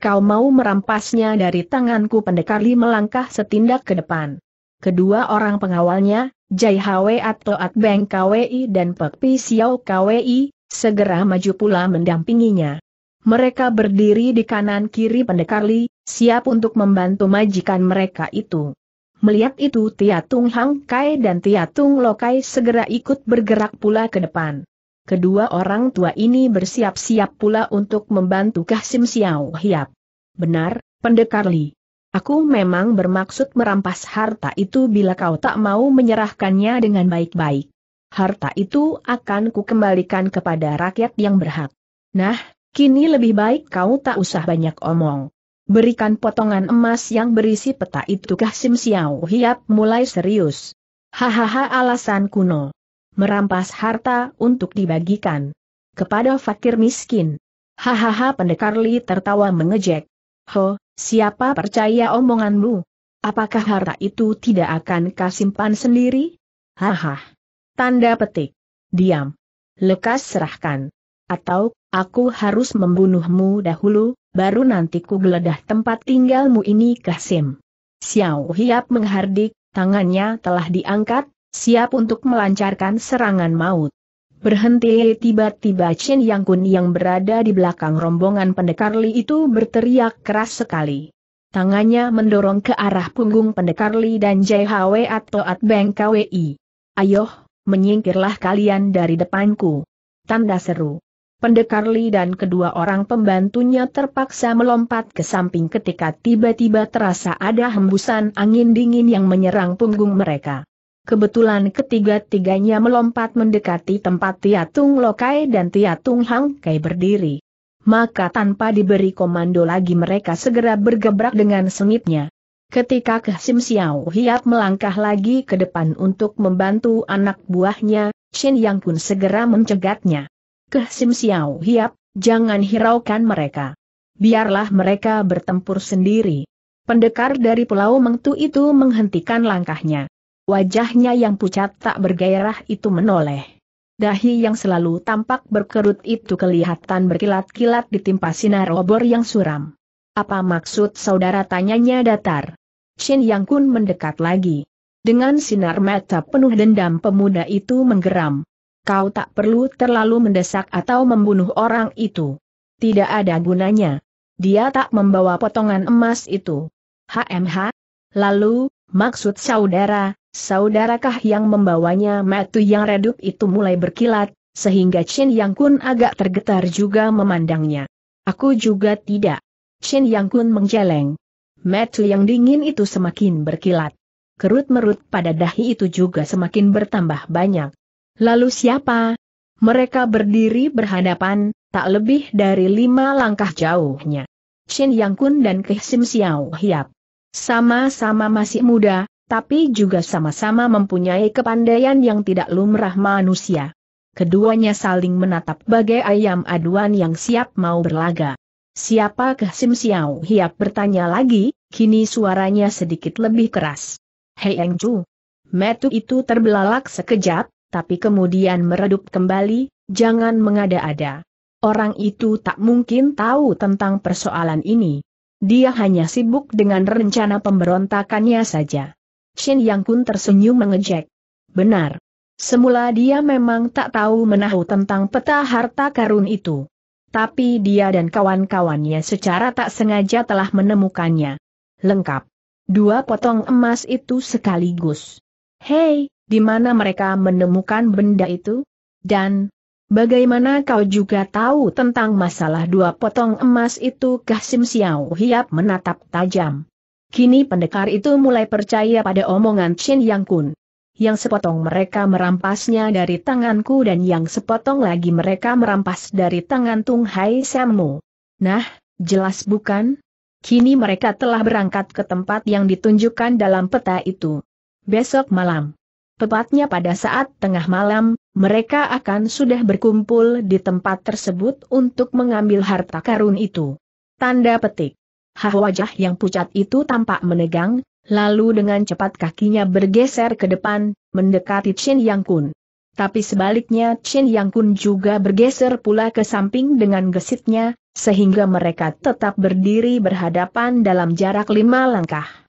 Kau mau merampasnya dari tanganku pendekar Li melangkah setindak ke depan. Kedua orang pengawalnya, Jai Hwe atau At Beng KWI dan Pek Pi Xiao KWI, segera maju pula mendampinginya. Mereka berdiri di kanan kiri pendekar Li, siap untuk membantu majikan mereka itu. Melihat itu Tia Tung Hang Kai dan Tia Tiatung Lokai segera ikut bergerak pula ke depan. Kedua orang tua ini bersiap-siap pula untuk membantu Kasim Xiao Hiap. Benar, pendekar Li. Aku memang bermaksud merampas harta itu bila kau tak mau menyerahkannya dengan baik-baik. Harta itu akan kukembalikan kepada rakyat yang berhak. Nah, Kini lebih baik kau tak usah banyak omong. Berikan potongan emas yang berisi peta itu kah Sim Xiao Hiap mulai serius. Hahaha alasan kuno. Merampas harta untuk dibagikan. Kepada fakir miskin. Hahaha pendekar Li tertawa mengejek. Ho, siapa percaya omonganmu? Apakah harta itu tidak akan simpan sendiri? Hahaha. Tanda petik. Diam. Lekas serahkan. Atau Aku harus membunuhmu dahulu, baru nanti ku geledah tempat tinggalmu ini Kasim. Xiao Hiap menghardik, tangannya telah diangkat, siap untuk melancarkan serangan maut. Berhenti tiba-tiba Chen Yang Kun yang berada di belakang rombongan pendekar Li itu berteriak keras sekali. Tangannya mendorong ke arah punggung pendekar Li dan JHW atau At Beng KWI. Ayoh, menyingkirlah kalian dari depanku. Tanda seru. Pendekar Li dan kedua orang pembantunya terpaksa melompat ke samping ketika tiba-tiba terasa ada hembusan angin dingin yang menyerang punggung mereka. Kebetulan ketiga-tiganya melompat mendekati tempat Tiatung Lokai dan Tiatung Hang Kai berdiri. Maka tanpa diberi komando lagi mereka segera bergebrak dengan sengitnya. Ketika Kehsim Xiao Hiap melangkah lagi ke depan untuk membantu anak buahnya, Shin Yang pun segera mencegatnya ke Sim Xiao Hiap, jangan hiraukan mereka. Biarlah mereka bertempur sendiri. Pendekar dari Pulau Mengtu itu menghentikan langkahnya. Wajahnya yang pucat tak bergairah itu menoleh. Dahi yang selalu tampak berkerut itu kelihatan berkilat-kilat ditimpa sinar obor yang suram. Apa maksud saudara tanyanya datar? Shin Yang Kun mendekat lagi. Dengan sinar mata penuh dendam pemuda itu menggeram kau tak perlu terlalu mendesak atau membunuh orang itu. Tidak ada gunanya. Dia tak membawa potongan emas itu. HMH? Lalu, maksud saudara, saudarakah yang membawanya metu yang redup itu mulai berkilat, sehingga Chin Yang Kun agak tergetar juga memandangnya. Aku juga tidak. Chin Yang Kun menjeleng. Metu yang dingin itu semakin berkilat. Kerut-merut pada dahi itu juga semakin bertambah banyak. Lalu siapa? Mereka berdiri berhadapan, tak lebih dari lima langkah jauhnya. Shin Yang Kun dan Keh Sim Xiao Hiap. Sama-sama masih muda, tapi juga sama-sama mempunyai kepandaian yang tidak lumrah manusia. Keduanya saling menatap bagai ayam aduan yang siap mau berlaga. Siapa Keh Sim Xiao Hiap bertanya lagi, kini suaranya sedikit lebih keras. Hei Eng Chu. Metu itu terbelalak sekejap, tapi kemudian meredup kembali, jangan mengada-ada. Orang itu tak mungkin tahu tentang persoalan ini. Dia hanya sibuk dengan rencana pemberontakannya saja. Shin Yang Kun tersenyum mengejek. Benar. Semula dia memang tak tahu menahu tentang peta harta karun itu. Tapi dia dan kawan-kawannya secara tak sengaja telah menemukannya. Lengkap. Dua potong emas itu sekaligus. Hei, di mana mereka menemukan benda itu? Dan, bagaimana kau juga tahu tentang masalah dua potong emas itu? Sim Xiao Hiap menatap tajam. Kini pendekar itu mulai percaya pada omongan Chin Yang Kun. Yang sepotong mereka merampasnya dari tanganku dan yang sepotong lagi mereka merampas dari tangan Tung Hai Samu. Nah, jelas bukan? Kini mereka telah berangkat ke tempat yang ditunjukkan dalam peta itu. Besok malam, Tepatnya pada saat tengah malam, mereka akan sudah berkumpul di tempat tersebut untuk mengambil harta karun itu. Tanda petik. Hah wajah yang pucat itu tampak menegang, lalu dengan cepat kakinya bergeser ke depan, mendekati Chin Yang Kun. Tapi sebaliknya Chin Yang Kun juga bergeser pula ke samping dengan gesitnya, sehingga mereka tetap berdiri berhadapan dalam jarak lima langkah.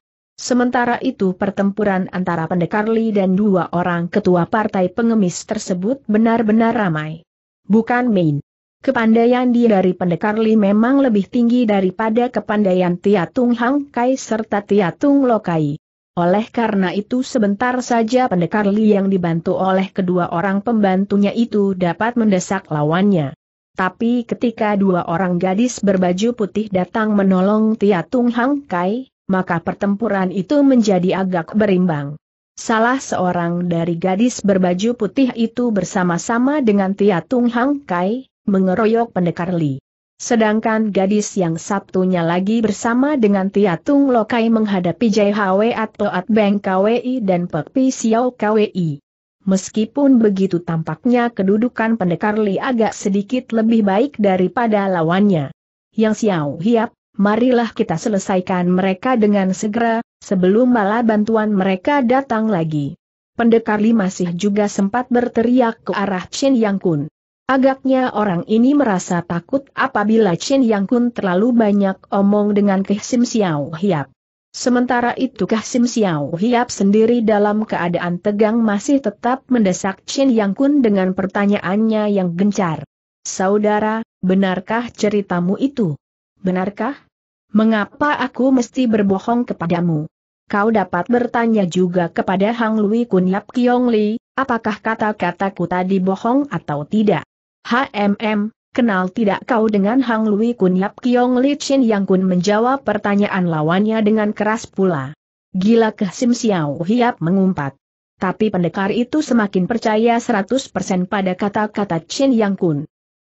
Sementara itu pertempuran antara pendekar Li dan dua orang ketua partai pengemis tersebut benar-benar ramai. Bukan main. Kepandaian dia dari pendekar Li memang lebih tinggi daripada kepandaian Tiatung Hang Kai serta Tiatung Lokai. Oleh karena itu sebentar saja pendekar Li yang dibantu oleh kedua orang pembantunya itu dapat mendesak lawannya. Tapi ketika dua orang gadis berbaju putih datang menolong Tiatung Hang Kai, maka pertempuran itu menjadi agak berimbang. Salah seorang dari gadis berbaju putih itu bersama-sama dengan Tiatung Hang Kai, mengeroyok pendekar Li. Sedangkan gadis yang sabtunya lagi bersama dengan Tiatung Lokai menghadapi Jai Hwe At Beng Kwi dan Pek Pi Siau Kwi. Meskipun begitu tampaknya kedudukan pendekar Li agak sedikit lebih baik daripada lawannya. Yang siau Hiap, marilah kita selesaikan mereka dengan segera, sebelum bala bantuan mereka datang lagi. Pendekar Li masih juga sempat berteriak ke arah Chen Yang Kun. Agaknya orang ini merasa takut apabila Chen Yang Kun terlalu banyak omong dengan Sim Xiao Hiap. Sementara itu Sim Xiao Hiap sendiri dalam keadaan tegang masih tetap mendesak Chen Yang Kun dengan pertanyaannya yang gencar. Saudara, benarkah ceritamu itu? benarkah? Mengapa aku mesti berbohong kepadamu? Kau dapat bertanya juga kepada Hang Lui Kun Yap Kiong Li, apakah kata-kataku tadi bohong atau tidak? HMM, kenal tidak kau dengan Hang Lui Kun Yap Kiong Li Chin Yang Kun menjawab pertanyaan lawannya dengan keras pula. Gila ke Sim Xiao Hiap mengumpat. Tapi pendekar itu semakin percaya 100% pada kata-kata Chin Yang Kun.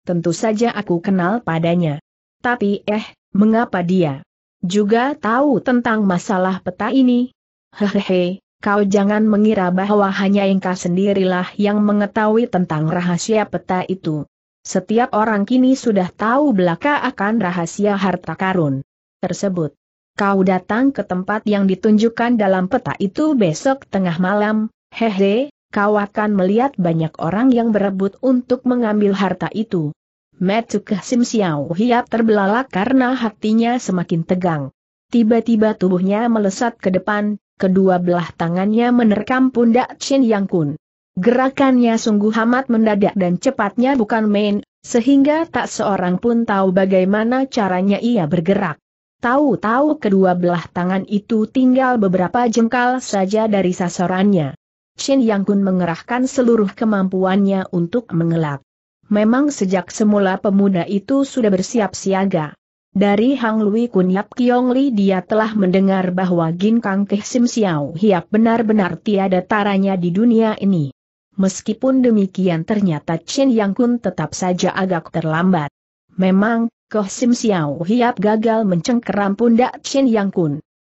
Tentu saja aku kenal padanya. Tapi eh, mengapa dia juga tahu tentang masalah peta ini? Hehehe, kau jangan mengira bahwa hanya engkau sendirilah yang mengetahui tentang rahasia peta itu. Setiap orang kini sudah tahu belaka akan rahasia harta karun tersebut. Kau datang ke tempat yang ditunjukkan dalam peta itu besok tengah malam, hehe, kau akan melihat banyak orang yang berebut untuk mengambil harta itu. Metukah Sim Xiao Hiap terbelalak karena hatinya semakin tegang. Tiba-tiba tubuhnya melesat ke depan, kedua belah tangannya menerkam pundak Chin Yang Kun. Gerakannya sungguh amat mendadak dan cepatnya bukan main, sehingga tak seorang pun tahu bagaimana caranya ia bergerak. Tahu-tahu kedua belah tangan itu tinggal beberapa jengkal saja dari sasarannya. Shin Yang Kun mengerahkan seluruh kemampuannya untuk mengelak. Memang sejak semula pemuda itu sudah bersiap siaga. Dari Hang Lui Kun Yap Kiong Li dia telah mendengar bahwa Gin Kang Keh Sim Xiao Hiap benar-benar tiada taranya di dunia ini. Meskipun demikian ternyata Chen Yang Kun tetap saja agak terlambat. Memang, Koh Sim Xiao Hiap gagal mencengkeram pundak Chen Yang Kun.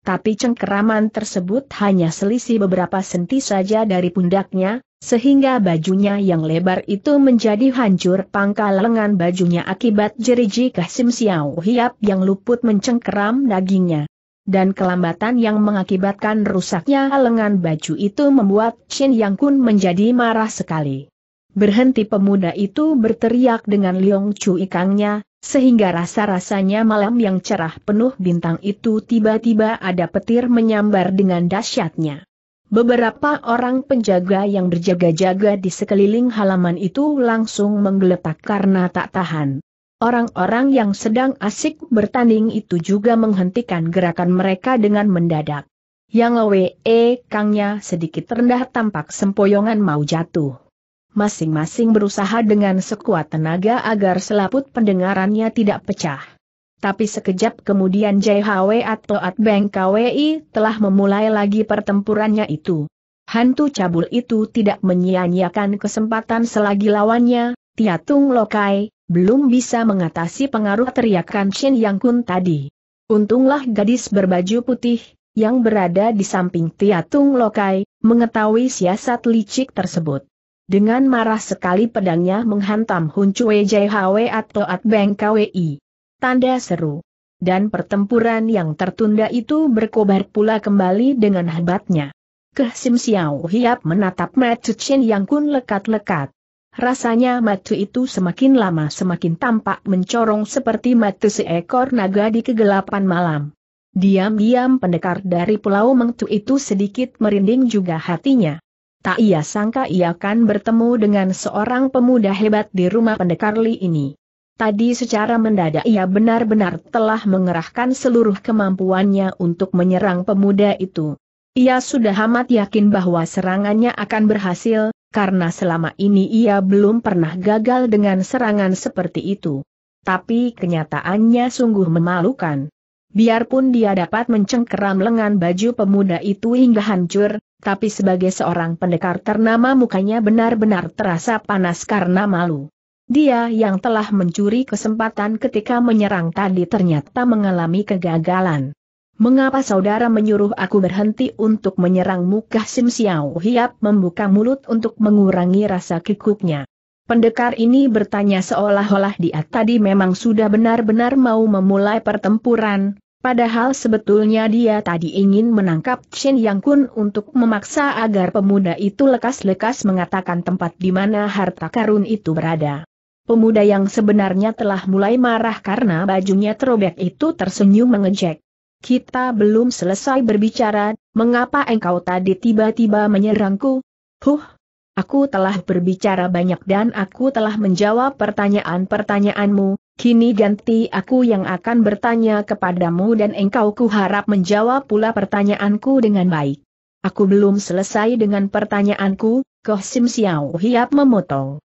Tapi cengkeraman tersebut hanya selisih beberapa senti saja dari pundaknya, sehingga bajunya yang lebar itu menjadi hancur pangkal lengan bajunya akibat jeriji Kasim Xiao Hiap yang luput mencengkeram dagingnya. Dan kelambatan yang mengakibatkan rusaknya lengan baju itu membuat Shin Yang Kun menjadi marah sekali. Berhenti pemuda itu berteriak dengan Liong Chu Ikangnya, sehingga rasa-rasanya malam yang cerah penuh bintang itu tiba-tiba ada petir menyambar dengan dahsyatnya. Beberapa orang penjaga yang berjaga-jaga di sekeliling halaman itu langsung menggeletak karena tak tahan. Orang-orang yang sedang asik bertanding itu juga menghentikan gerakan mereka dengan mendadak. Yang Owe Kangnya sedikit rendah tampak sempoyongan mau jatuh. Masing-masing berusaha dengan sekuat tenaga agar selaput pendengarannya tidak pecah. Tapi sekejap kemudian JHW atau Atbeng KWI telah memulai lagi pertempurannya itu. Hantu cabul itu tidak menyia-nyiakan kesempatan selagi lawannya, Tiatung Lokai, belum bisa mengatasi pengaruh teriakan Shin Yang Kun tadi. Untunglah gadis berbaju putih, yang berada di samping Tiatung Lokai, mengetahui siasat licik tersebut. Dengan marah sekali pedangnya menghantam Hun Chue JHW atau Atbeng KWI tanda seru. Dan pertempuran yang tertunda itu berkobar pula kembali dengan hebatnya. Keh Sim Xiao Hiap menatap Matu Chen yang kun lekat-lekat. Rasanya matu itu semakin lama semakin tampak mencorong seperti mata seekor naga di kegelapan malam. Diam-diam pendekar dari Pulau Mengtu itu sedikit merinding juga hatinya. Tak ia sangka ia akan bertemu dengan seorang pemuda hebat di rumah pendekar Li ini. Tadi secara mendadak ia benar-benar telah mengerahkan seluruh kemampuannya untuk menyerang pemuda itu. Ia sudah amat yakin bahwa serangannya akan berhasil, karena selama ini ia belum pernah gagal dengan serangan seperti itu. Tapi kenyataannya sungguh memalukan. Biarpun dia dapat mencengkeram lengan baju pemuda itu hingga hancur, tapi sebagai seorang pendekar ternama mukanya benar-benar terasa panas karena malu. Dia yang telah mencuri kesempatan ketika menyerang tadi ternyata mengalami kegagalan. Mengapa saudara menyuruh aku berhenti untuk menyerang muka Sim Xiao Hiap membuka mulut untuk mengurangi rasa kikuknya. Pendekar ini bertanya seolah-olah dia tadi memang sudah benar-benar mau memulai pertempuran, padahal sebetulnya dia tadi ingin menangkap Chen Yang Kun untuk memaksa agar pemuda itu lekas-lekas mengatakan tempat di mana harta karun itu berada. Pemuda yang sebenarnya telah mulai marah karena bajunya terobek itu tersenyum mengejek. Kita belum selesai berbicara, mengapa engkau tadi tiba-tiba menyerangku? Huh, Aku telah berbicara banyak dan aku telah menjawab pertanyaan-pertanyaanmu, kini ganti aku yang akan bertanya kepadamu dan engkau kuharap menjawab pula pertanyaanku dengan baik. Aku belum selesai dengan pertanyaanku, Koh Sim Xiao Hiap memotong.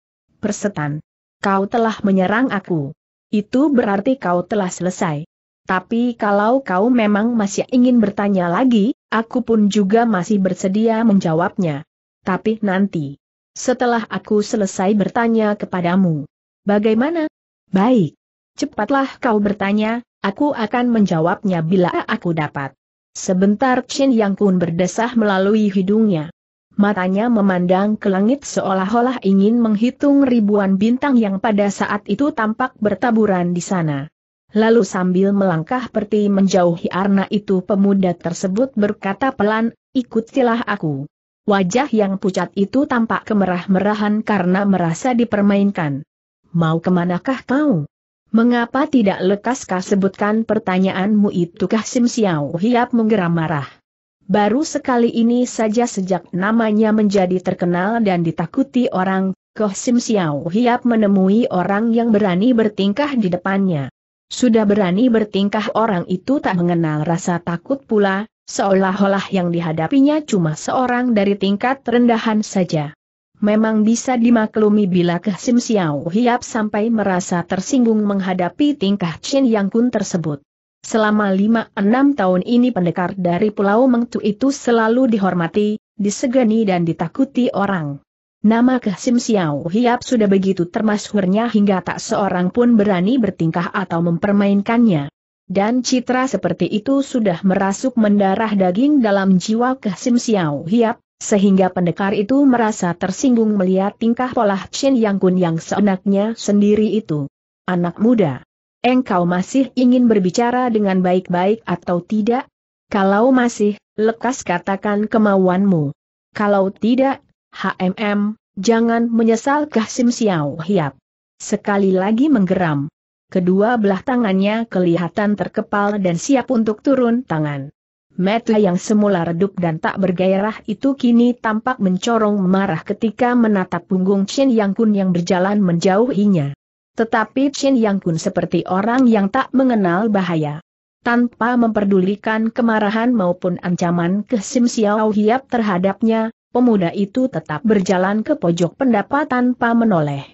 Persetan. Kau telah menyerang aku. Itu berarti kau telah selesai. Tapi kalau kau memang masih ingin bertanya lagi, aku pun juga masih bersedia menjawabnya. Tapi nanti. Setelah aku selesai bertanya kepadamu. Bagaimana? Baik. Cepatlah kau bertanya, aku akan menjawabnya bila aku dapat. Sebentar Chin Yang Kun berdesah melalui hidungnya matanya memandang ke langit seolah-olah ingin menghitung ribuan bintang yang pada saat itu tampak bertaburan di sana. Lalu sambil melangkah perti menjauhi arna itu pemuda tersebut berkata pelan, ikutilah aku. Wajah yang pucat itu tampak kemerah-merahan karena merasa dipermainkan. Mau kemanakah kau? Mengapa tidak lekas kau sebutkan pertanyaanmu itu Kah Sim Xiao Hiap menggeram marah. Baru sekali ini saja sejak namanya menjadi terkenal dan ditakuti orang, Koh Sim Xiao Hiap menemui orang yang berani bertingkah di depannya. Sudah berani bertingkah orang itu tak mengenal rasa takut pula, seolah-olah yang dihadapinya cuma seorang dari tingkat rendahan saja. Memang bisa dimaklumi bila Koh Sim Xiao Hiap sampai merasa tersinggung menghadapi tingkah Chin Yang Kun tersebut. Selama lima enam tahun ini pendekar dari Pulau Mengtu itu selalu dihormati, disegani dan ditakuti orang. Nama Kehsim Xiao Hiap sudah begitu termasuknya hingga tak seorang pun berani bertingkah atau mempermainkannya. Dan citra seperti itu sudah merasuk mendarah daging dalam jiwa Kehsim Xiao Hiap, sehingga pendekar itu merasa tersinggung melihat tingkah pola Chen Yang Kun yang seenaknya sendiri itu. Anak muda. Engkau masih ingin berbicara dengan baik-baik atau tidak? Kalau masih, lekas katakan kemauanmu. Kalau tidak, HMM, jangan menyesal kah Sim Xiao Hiap. Sekali lagi menggeram. Kedua belah tangannya kelihatan terkepal dan siap untuk turun tangan. Mata yang semula redup dan tak bergairah itu kini tampak mencorong marah ketika menatap punggung Chen Yang Kun yang berjalan menjauhinya. Tetapi Chin Yang Kun seperti orang yang tak mengenal bahaya. Tanpa memperdulikan kemarahan maupun ancaman ke Sim Xiao Hiap terhadapnya, pemuda itu tetap berjalan ke pojok pendapat tanpa menoleh.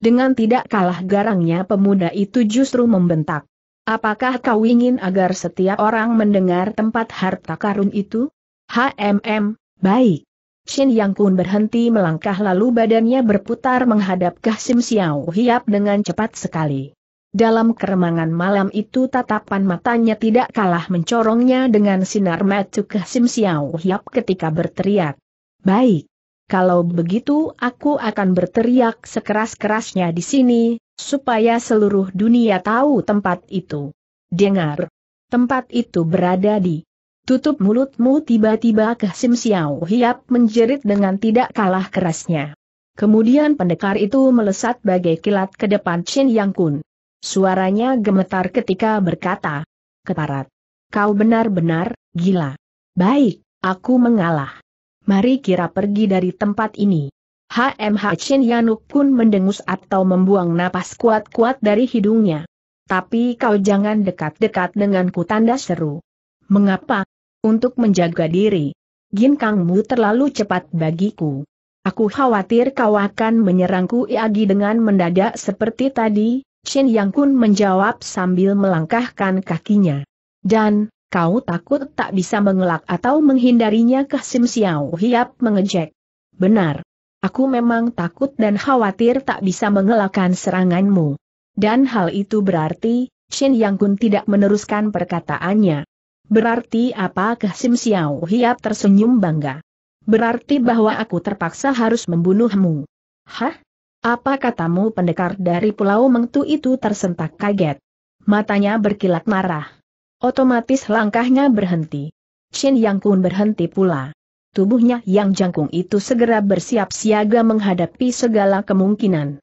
Dengan tidak kalah garangnya pemuda itu justru membentak. Apakah kau ingin agar setiap orang mendengar tempat harta karun itu? HMM, baik. Chin Yang Kun berhenti melangkah lalu badannya berputar menghadap ke Sim Xiao Hiap dengan cepat sekali. Dalam keremangan malam itu tatapan matanya tidak kalah mencorongnya dengan sinar mata ke Sim Xiao Hiap ketika berteriak. Baik. Kalau begitu aku akan berteriak sekeras-kerasnya di sini, supaya seluruh dunia tahu tempat itu. Dengar. Tempat itu berada di Tutup mulutmu tiba-tiba ke Sim Xiao Hiap menjerit dengan tidak kalah kerasnya. Kemudian pendekar itu melesat bagai kilat ke depan Chen Yang Kun. Suaranya gemetar ketika berkata, Keparat. Kau benar-benar, gila. Baik, aku mengalah. Mari kira pergi dari tempat ini. HMH Chen Yanuk Kun mendengus atau membuang napas kuat-kuat dari hidungnya. Tapi kau jangan dekat-dekat denganku tanda seru. Mengapa? untuk menjaga diri. kangmu terlalu cepat bagiku. Aku khawatir kau akan menyerangku Iagi dengan mendadak seperti tadi, Chen Yang Kun menjawab sambil melangkahkan kakinya. Dan, kau takut tak bisa mengelak atau menghindarinya ke Sim Xiao Hiap mengejek. Benar. Aku memang takut dan khawatir tak bisa mengelakkan seranganmu. Dan hal itu berarti, Shen Yang Kun tidak meneruskan perkataannya. Berarti apakah Sim Xiao Hiap tersenyum bangga? Berarti bahwa aku terpaksa harus membunuhmu. Hah? Apa katamu pendekar dari Pulau Mengtu itu tersentak kaget. Matanya berkilat marah. Otomatis langkahnya berhenti. Chin Yang Kun berhenti pula. Tubuhnya yang jangkung itu segera bersiap siaga menghadapi segala kemungkinan.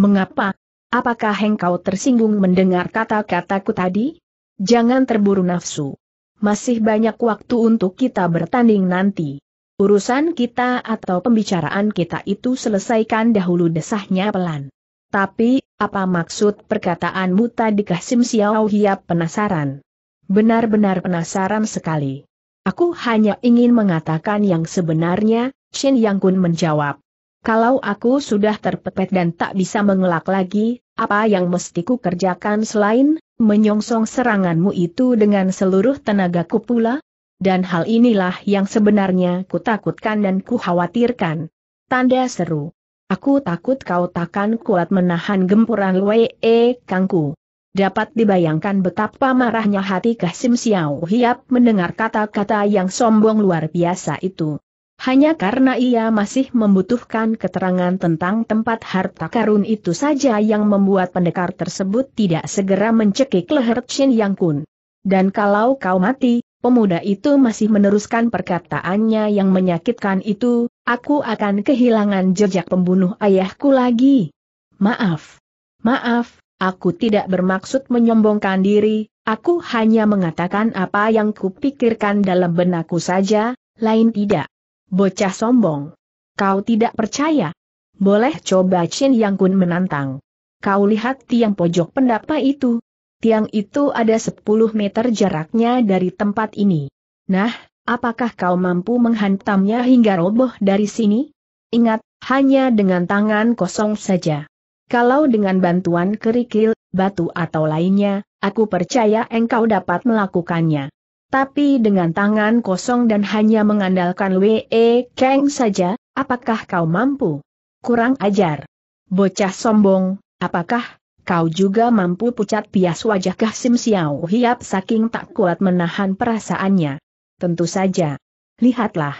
Mengapa? Apakah engkau tersinggung mendengar kata-kataku tadi? Jangan terburu nafsu masih banyak waktu untuk kita bertanding nanti. Urusan kita atau pembicaraan kita itu selesaikan dahulu desahnya pelan. Tapi, apa maksud perkataanmu tadi Kasim Xiao Hiap penasaran? Benar-benar penasaran sekali. Aku hanya ingin mengatakan yang sebenarnya, Shin Yang Kun menjawab. Kalau aku sudah terpepet dan tak bisa mengelak lagi, apa yang mesti ku kerjakan selain menyongsong seranganmu itu dengan seluruh tenagaku pula? Dan hal inilah yang sebenarnya ku takutkan dan ku khawatirkan. Tanda seru. Aku takut kau takkan kuat menahan gempuran Wee e, Kangku. Dapat dibayangkan betapa marahnya hati Kasim Xiao Hiap mendengar kata-kata yang sombong luar biasa itu. Hanya karena ia masih membutuhkan keterangan tentang tempat harta karun itu saja yang membuat pendekar tersebut tidak segera mencekik leher Chen Yang Kun. Dan kalau kau mati, pemuda itu masih meneruskan perkataannya yang menyakitkan itu, aku akan kehilangan jejak pembunuh ayahku lagi. Maaf. Maaf, aku tidak bermaksud menyombongkan diri, aku hanya mengatakan apa yang kupikirkan dalam benakku saja, lain tidak. Bocah sombong. Kau tidak percaya? Boleh coba Chen Yang Kun menantang. Kau lihat tiang pojok pendapa itu. Tiang itu ada 10 meter jaraknya dari tempat ini. Nah, apakah kau mampu menghantamnya hingga roboh dari sini? Ingat, hanya dengan tangan kosong saja. Kalau dengan bantuan kerikil, batu atau lainnya, aku percaya engkau dapat melakukannya. Tapi dengan tangan kosong dan hanya mengandalkan Wee Kang saja, apakah kau mampu? Kurang ajar. Bocah sombong, apakah kau juga mampu pucat pias wajah Sim Siau Hiap saking tak kuat menahan perasaannya? Tentu saja. Lihatlah.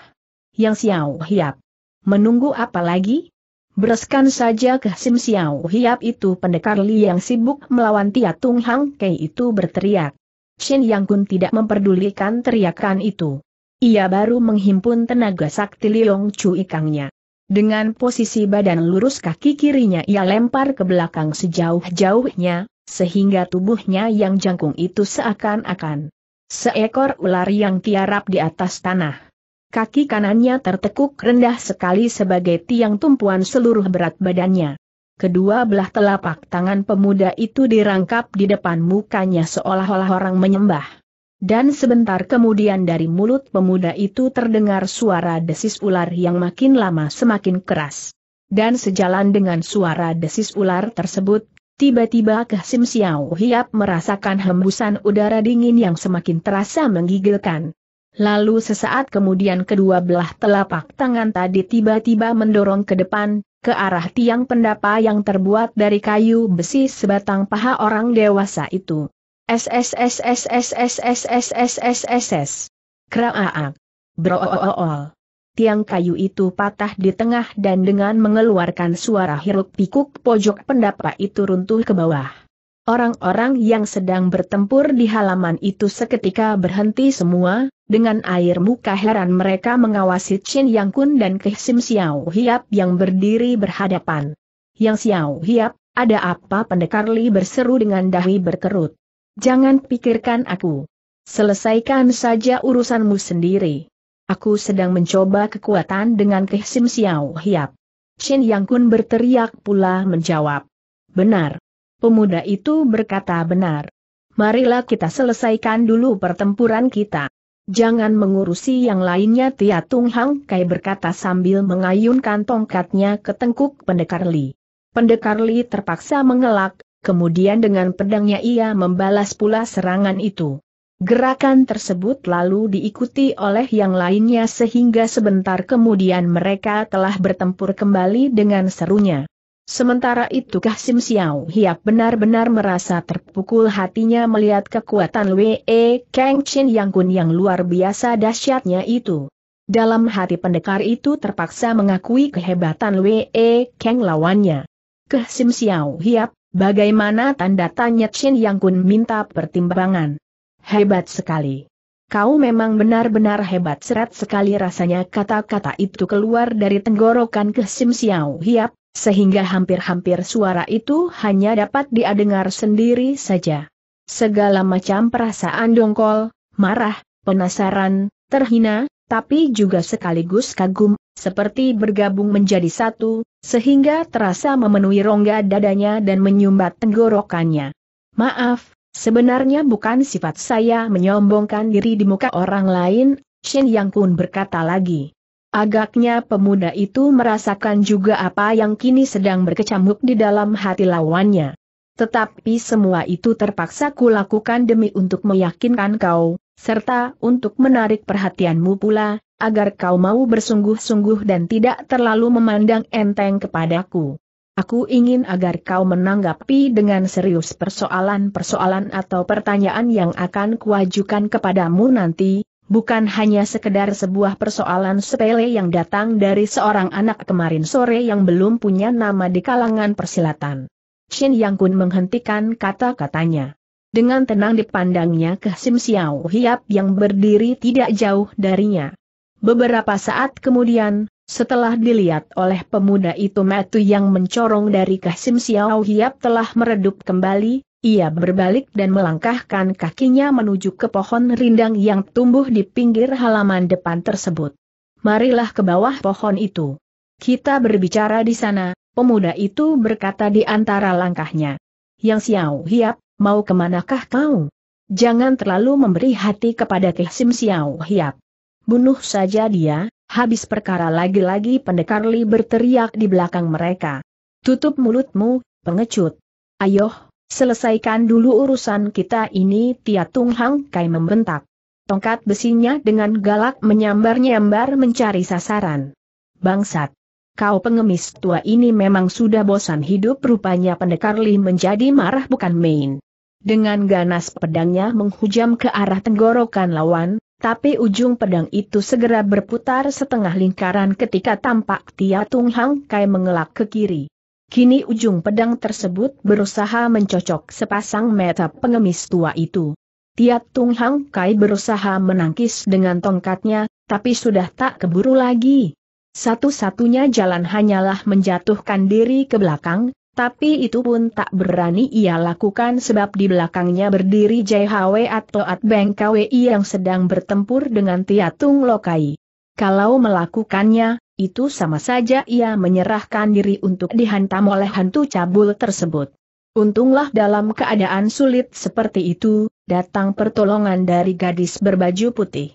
Yang Siau Hiap. Menunggu apa lagi? Bereskan saja Sim Siau Hiap itu pendekar Li yang sibuk melawan Tia Tung Hang Kei itu berteriak. Shin Yang Kun tidak memperdulikan teriakan itu. Ia baru menghimpun tenaga sakti Liong Chu Ikangnya. Dengan posisi badan lurus kaki kirinya ia lempar ke belakang sejauh-jauhnya, sehingga tubuhnya yang jangkung itu seakan-akan seekor ular yang tiarap di atas tanah. Kaki kanannya tertekuk rendah sekali sebagai tiang tumpuan seluruh berat badannya kedua belah telapak tangan pemuda itu dirangkap di depan mukanya seolah-olah orang menyembah. Dan sebentar kemudian dari mulut pemuda itu terdengar suara desis ular yang makin lama semakin keras. Dan sejalan dengan suara desis ular tersebut, tiba-tiba Kasim Xiao Hiap merasakan hembusan udara dingin yang semakin terasa menggigilkan. Lalu sesaat kemudian kedua belah telapak tangan tadi tiba-tiba mendorong ke depan, ke arah tiang pendapa yang terbuat dari kayu besi sebatang paha orang dewasa itu. SSSSSSSSSSSSSSS. Kraaak. Broool. Tiang kayu itu patah di tengah dan dengan mengeluarkan suara hiruk pikuk pojok pendapa itu runtuh ke bawah. Orang-orang yang sedang bertempur di halaman itu seketika berhenti semua, dengan air muka heran mereka mengawasi Chin Yang Kun dan Kehsim Xiao Hiap yang berdiri berhadapan. Yang Xiao Hiap, ada apa pendekar Li berseru dengan dahi berkerut. Jangan pikirkan aku. Selesaikan saja urusanmu sendiri. Aku sedang mencoba kekuatan dengan Kehsim Xiao Hiap. Chin Yang Kun berteriak pula menjawab. Benar. Pemuda itu berkata benar. Marilah kita selesaikan dulu pertempuran kita jangan mengurusi yang lainnya Tia Tung Hang Kai berkata sambil mengayunkan tongkatnya ke tengkuk pendekar Li. Pendekar Li terpaksa mengelak, kemudian dengan pedangnya ia membalas pula serangan itu. Gerakan tersebut lalu diikuti oleh yang lainnya sehingga sebentar kemudian mereka telah bertempur kembali dengan serunya. Sementara itu Kahsim Xiao Hiap benar-benar merasa terpukul hatinya melihat kekuatan Wei e Kang Chin Yang Kun yang luar biasa dahsyatnya itu. Dalam hati pendekar itu terpaksa mengakui kehebatan Wei e Kang lawannya. Kahsim Xiao Hiap, bagaimana tanda tanya Chin Yang Kun minta pertimbangan? Hebat sekali. Kau memang benar-benar hebat serat sekali rasanya kata-kata itu keluar dari tenggorokan Kesim Xiao Hiap, sehingga hampir-hampir suara itu hanya dapat diadengar sendiri saja. Segala macam perasaan dongkol, marah, penasaran, terhina, tapi juga sekaligus kagum, seperti bergabung menjadi satu, sehingga terasa memenuhi rongga dadanya dan menyumbat tenggorokannya. Maaf, sebenarnya bukan sifat saya menyombongkan diri di muka orang lain, Shen Yang Kun berkata lagi. Agaknya pemuda itu merasakan juga apa yang kini sedang berkecamuk di dalam hati lawannya. Tetapi semua itu terpaksa kulakukan demi untuk meyakinkan kau, serta untuk menarik perhatianmu pula, agar kau mau bersungguh-sungguh dan tidak terlalu memandang enteng kepadaku. Aku ingin agar kau menanggapi dengan serius persoalan-persoalan atau pertanyaan yang akan kuajukan kepadamu nanti, bukan hanya sekedar sebuah persoalan sepele yang datang dari seorang anak kemarin sore yang belum punya nama di kalangan persilatan. Shin Yang Kun menghentikan kata-katanya. Dengan tenang dipandangnya ke Sim Xiao Hiap yang berdiri tidak jauh darinya. Beberapa saat kemudian, setelah dilihat oleh pemuda itu metu yang mencorong dari Kasim Xiao Hiap telah meredup kembali, ia berbalik dan melangkahkan kakinya menuju ke pohon rindang yang tumbuh di pinggir halaman depan tersebut. Marilah ke bawah pohon itu. Kita berbicara di sana, pemuda itu berkata di antara langkahnya. Yang Xiao Hiap, mau kemanakah kau? Jangan terlalu memberi hati kepada Kehsim Xiao Hiap. Bunuh saja dia, habis perkara lagi-lagi pendekar Li berteriak di belakang mereka. Tutup mulutmu, pengecut. Ayoh, Selesaikan dulu urusan kita ini Tia Tung Hang Kai membentak. Tongkat besinya dengan galak menyambar-nyambar mencari sasaran. Bangsat! Kau pengemis tua ini memang sudah bosan hidup rupanya pendekar Li menjadi marah bukan main. Dengan ganas pedangnya menghujam ke arah tenggorokan lawan, tapi ujung pedang itu segera berputar setengah lingkaran ketika tampak Tia Tung Hang Kai mengelak ke kiri. Kini ujung pedang tersebut berusaha mencocok sepasang mata pengemis tua itu. Tiat Tung Hang Kai berusaha menangkis dengan tongkatnya, tapi sudah tak keburu lagi. Satu-satunya jalan hanyalah menjatuhkan diri ke belakang, tapi itu pun tak berani ia lakukan sebab di belakangnya berdiri Hwe atau At Beng KWI yang sedang bertempur dengan Tiatung Lokai. Kalau melakukannya, itu sama saja ia menyerahkan diri untuk dihantam oleh hantu cabul tersebut. Untunglah dalam keadaan sulit seperti itu, datang pertolongan dari gadis berbaju putih.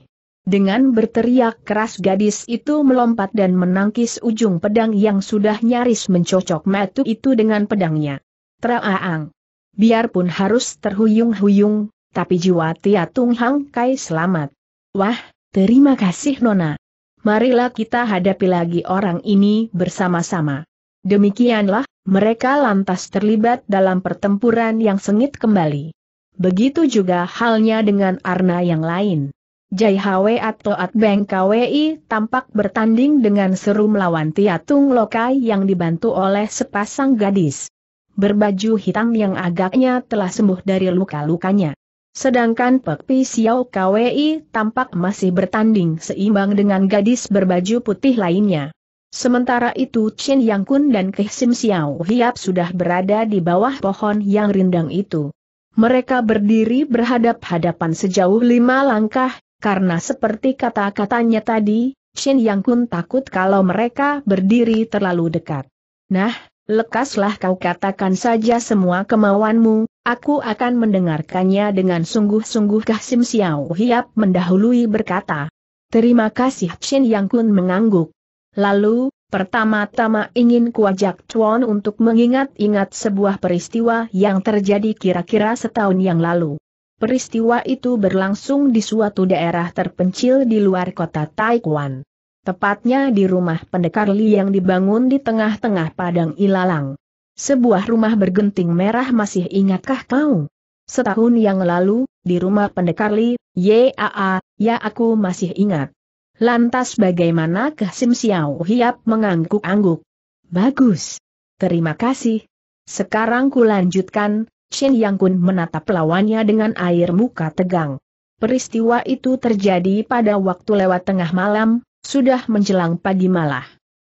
Dengan berteriak keras gadis itu melompat dan menangkis ujung pedang yang sudah nyaris mencocok metu itu dengan pedangnya. Traaang. Biarpun harus terhuyung-huyung, tapi jiwa Tia Tung Hang Kai selamat. Wah, terima kasih Nona marilah kita hadapi lagi orang ini bersama-sama. Demikianlah, mereka lantas terlibat dalam pertempuran yang sengit kembali. Begitu juga halnya dengan Arna yang lain. Jai Hwe atau Atbeng KWI tampak bertanding dengan seru melawan Tiatung Lokai yang dibantu oleh sepasang gadis. Berbaju hitam yang agaknya telah sembuh dari luka-lukanya. Sedangkan Pek Pi Xiao KWI tampak masih bertanding seimbang dengan gadis berbaju putih lainnya. Sementara itu Chen Yang Kun dan Keh Sim Xiao Hiap sudah berada di bawah pohon yang rindang itu. Mereka berdiri berhadap-hadapan sejauh lima langkah, karena seperti kata-katanya tadi, Chen Yang Kun takut kalau mereka berdiri terlalu dekat. Nah, lekaslah kau katakan saja semua kemauanmu, Aku akan mendengarkannya dengan sungguh-sungguh Sim Xiao Hiap mendahului berkata. Terima kasih Shin Yang Kun mengangguk. Lalu, pertama-tama ingin kuajak Chuan untuk mengingat-ingat sebuah peristiwa yang terjadi kira-kira setahun yang lalu. Peristiwa itu berlangsung di suatu daerah terpencil di luar kota Taiwan, Tepatnya di rumah pendekar Li yang dibangun di tengah-tengah Padang Ilalang. Sebuah rumah bergenting merah masih ingatkah kau? Setahun yang lalu, di rumah pendekar Li, Yaa, ya aku masih ingat. Lantas bagaimana ke Sim Xiao Hiap mengangguk-angguk? Bagus. Terima kasih. Sekarang ku lanjutkan, Chen Yang Kun menatap lawannya dengan air muka tegang. Peristiwa itu terjadi pada waktu lewat tengah malam, sudah menjelang pagi malah.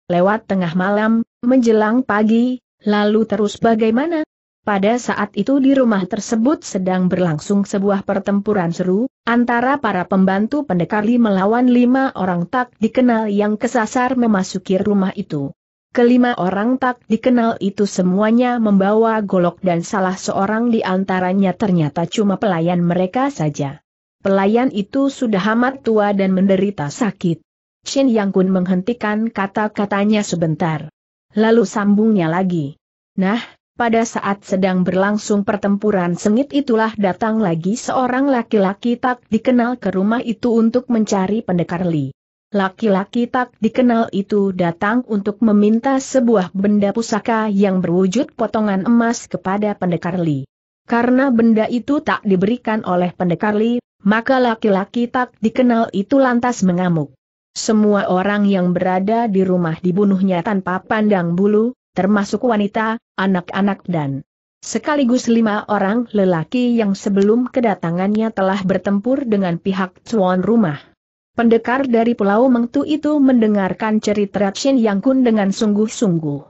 Lewat tengah malam, menjelang pagi, Lalu terus bagaimana? Pada saat itu di rumah tersebut sedang berlangsung sebuah pertempuran seru, antara para pembantu pendekar Li melawan lima orang tak dikenal yang kesasar memasuki rumah itu. Kelima orang tak dikenal itu semuanya membawa golok dan salah seorang di antaranya ternyata cuma pelayan mereka saja. Pelayan itu sudah amat tua dan menderita sakit. Chen Yang Kun menghentikan kata-katanya sebentar. Lalu sambungnya lagi. Nah, pada saat sedang berlangsung pertempuran sengit itulah datang lagi seorang laki-laki tak dikenal ke rumah itu untuk mencari pendekar Li. Laki-laki tak dikenal itu datang untuk meminta sebuah benda pusaka yang berwujud potongan emas kepada pendekar Li. Karena benda itu tak diberikan oleh pendekar Li, maka laki-laki tak dikenal itu lantas mengamuk. Semua orang yang berada di rumah dibunuhnya tanpa pandang bulu, termasuk wanita, anak-anak dan sekaligus lima orang lelaki yang sebelum kedatangannya telah bertempur dengan pihak tuan rumah. Pendekar dari Pulau Mengtu itu mendengarkan cerita Shin Yang Kun dengan sungguh-sungguh.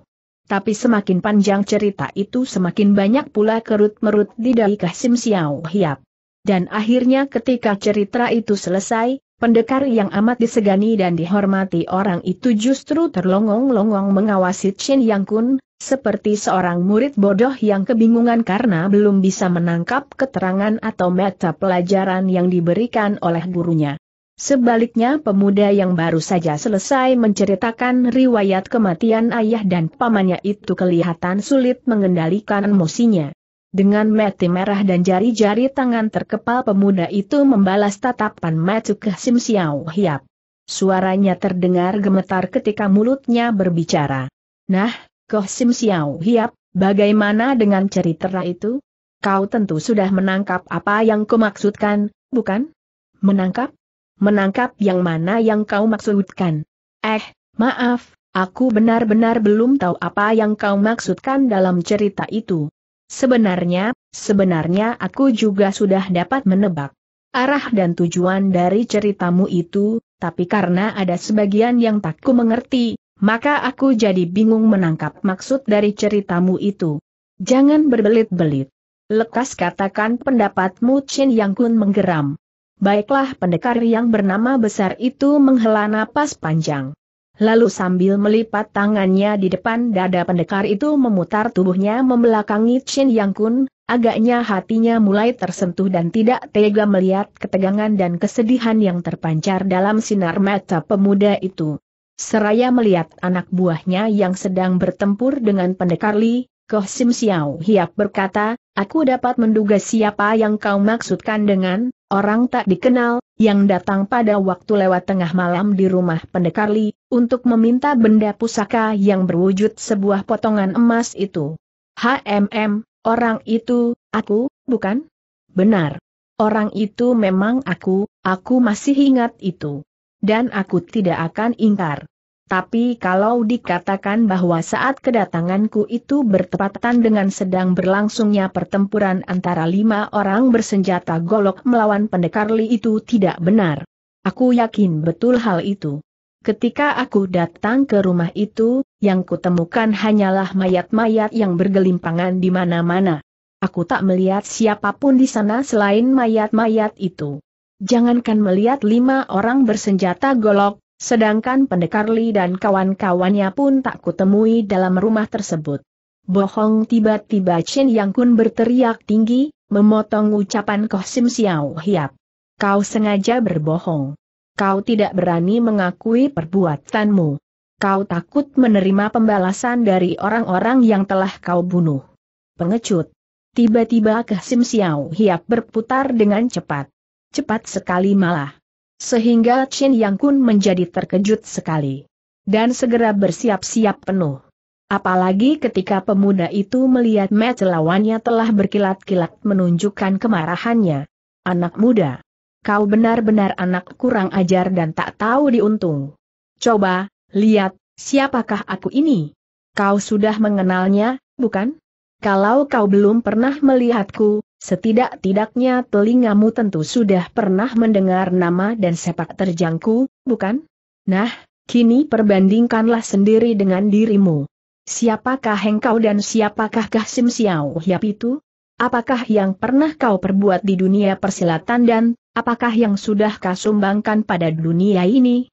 Tapi semakin panjang cerita itu semakin banyak pula kerut-merut di dahi Kasim Xiao Hiap. Dan akhirnya ketika cerita itu selesai, Pendekar yang amat disegani dan dihormati orang itu justru terlongong-longong mengawasi Chen Yang Kun, seperti seorang murid bodoh yang kebingungan karena belum bisa menangkap keterangan atau meta pelajaran yang diberikan oleh gurunya. Sebaliknya pemuda yang baru saja selesai menceritakan riwayat kematian ayah dan pamannya itu kelihatan sulit mengendalikan emosinya. Dengan mati merah dan jari-jari tangan terkepal pemuda itu membalas tatapan Matu ke Sim Xiao Hiap. Suaranya terdengar gemetar ketika mulutnya berbicara. Nah, Koh Sim Xiao Hiap, bagaimana dengan cerita itu? Kau tentu sudah menangkap apa yang kau bukan? Menangkap? Menangkap yang mana yang kau maksudkan? Eh, maaf, aku benar-benar belum tahu apa yang kau maksudkan dalam cerita itu. Sebenarnya, sebenarnya aku juga sudah dapat menebak arah dan tujuan dari ceritamu itu, tapi karena ada sebagian yang tak ku mengerti, maka aku jadi bingung menangkap maksud dari ceritamu itu. Jangan berbelit-belit. Lekas katakan pendapatmu Chin Yang Kun menggeram. Baiklah pendekar yang bernama besar itu menghela napas panjang. Lalu sambil melipat tangannya di depan dada pendekar itu memutar tubuhnya membelakangi Chen Yang Kun, agaknya hatinya mulai tersentuh dan tidak tega melihat ketegangan dan kesedihan yang terpancar dalam sinar mata pemuda itu. Seraya melihat anak buahnya yang sedang bertempur dengan pendekar Li, Koh Sim Xiao Hiap berkata, aku dapat menduga siapa yang kau maksudkan dengan, orang tak dikenal, yang datang pada waktu lewat tengah malam di rumah pendekar Li, untuk meminta benda pusaka yang berwujud sebuah potongan emas itu. HMM, orang itu, aku, bukan? Benar. Orang itu memang aku, aku masih ingat itu. Dan aku tidak akan ingkar. Tapi kalau dikatakan bahwa saat kedatanganku itu bertepatan dengan sedang berlangsungnya pertempuran antara lima orang bersenjata golok melawan pendekar Li itu tidak benar. Aku yakin betul hal itu. Ketika aku datang ke rumah itu, yang kutemukan hanyalah mayat-mayat yang bergelimpangan di mana-mana. Aku tak melihat siapapun di sana selain mayat-mayat itu. Jangankan melihat lima orang bersenjata golok, Sedangkan pendekar Li dan kawan-kawannya pun tak kutemui dalam rumah tersebut. Bohong tiba-tiba Chen Yang Kun berteriak tinggi, memotong ucapan Koh Sim Xiao Hiap. Kau sengaja berbohong. Kau tidak berani mengakui perbuatanmu. Kau takut menerima pembalasan dari orang-orang yang telah kau bunuh. Pengecut. Tiba-tiba Koh Sim Xiao Hiap berputar dengan cepat. Cepat sekali malah. Sehingga Chin Yang Kun menjadi terkejut sekali. Dan segera bersiap-siap penuh. Apalagi ketika pemuda itu melihat match lawannya telah berkilat-kilat menunjukkan kemarahannya. Anak muda. Kau benar-benar anak kurang ajar dan tak tahu diuntung. Coba, lihat, siapakah aku ini? Kau sudah mengenalnya, bukan? Kalau kau belum pernah melihatku, Setidak-tidaknya telingamu tentu sudah pernah mendengar nama dan sepak terjangku, bukan? Nah, kini perbandingkanlah sendiri dengan dirimu. Siapakah engkau dan siapakah kahsim Xiao Hiap itu? Apakah yang pernah kau perbuat di dunia persilatan dan apakah yang sudah kau sumbangkan pada dunia ini?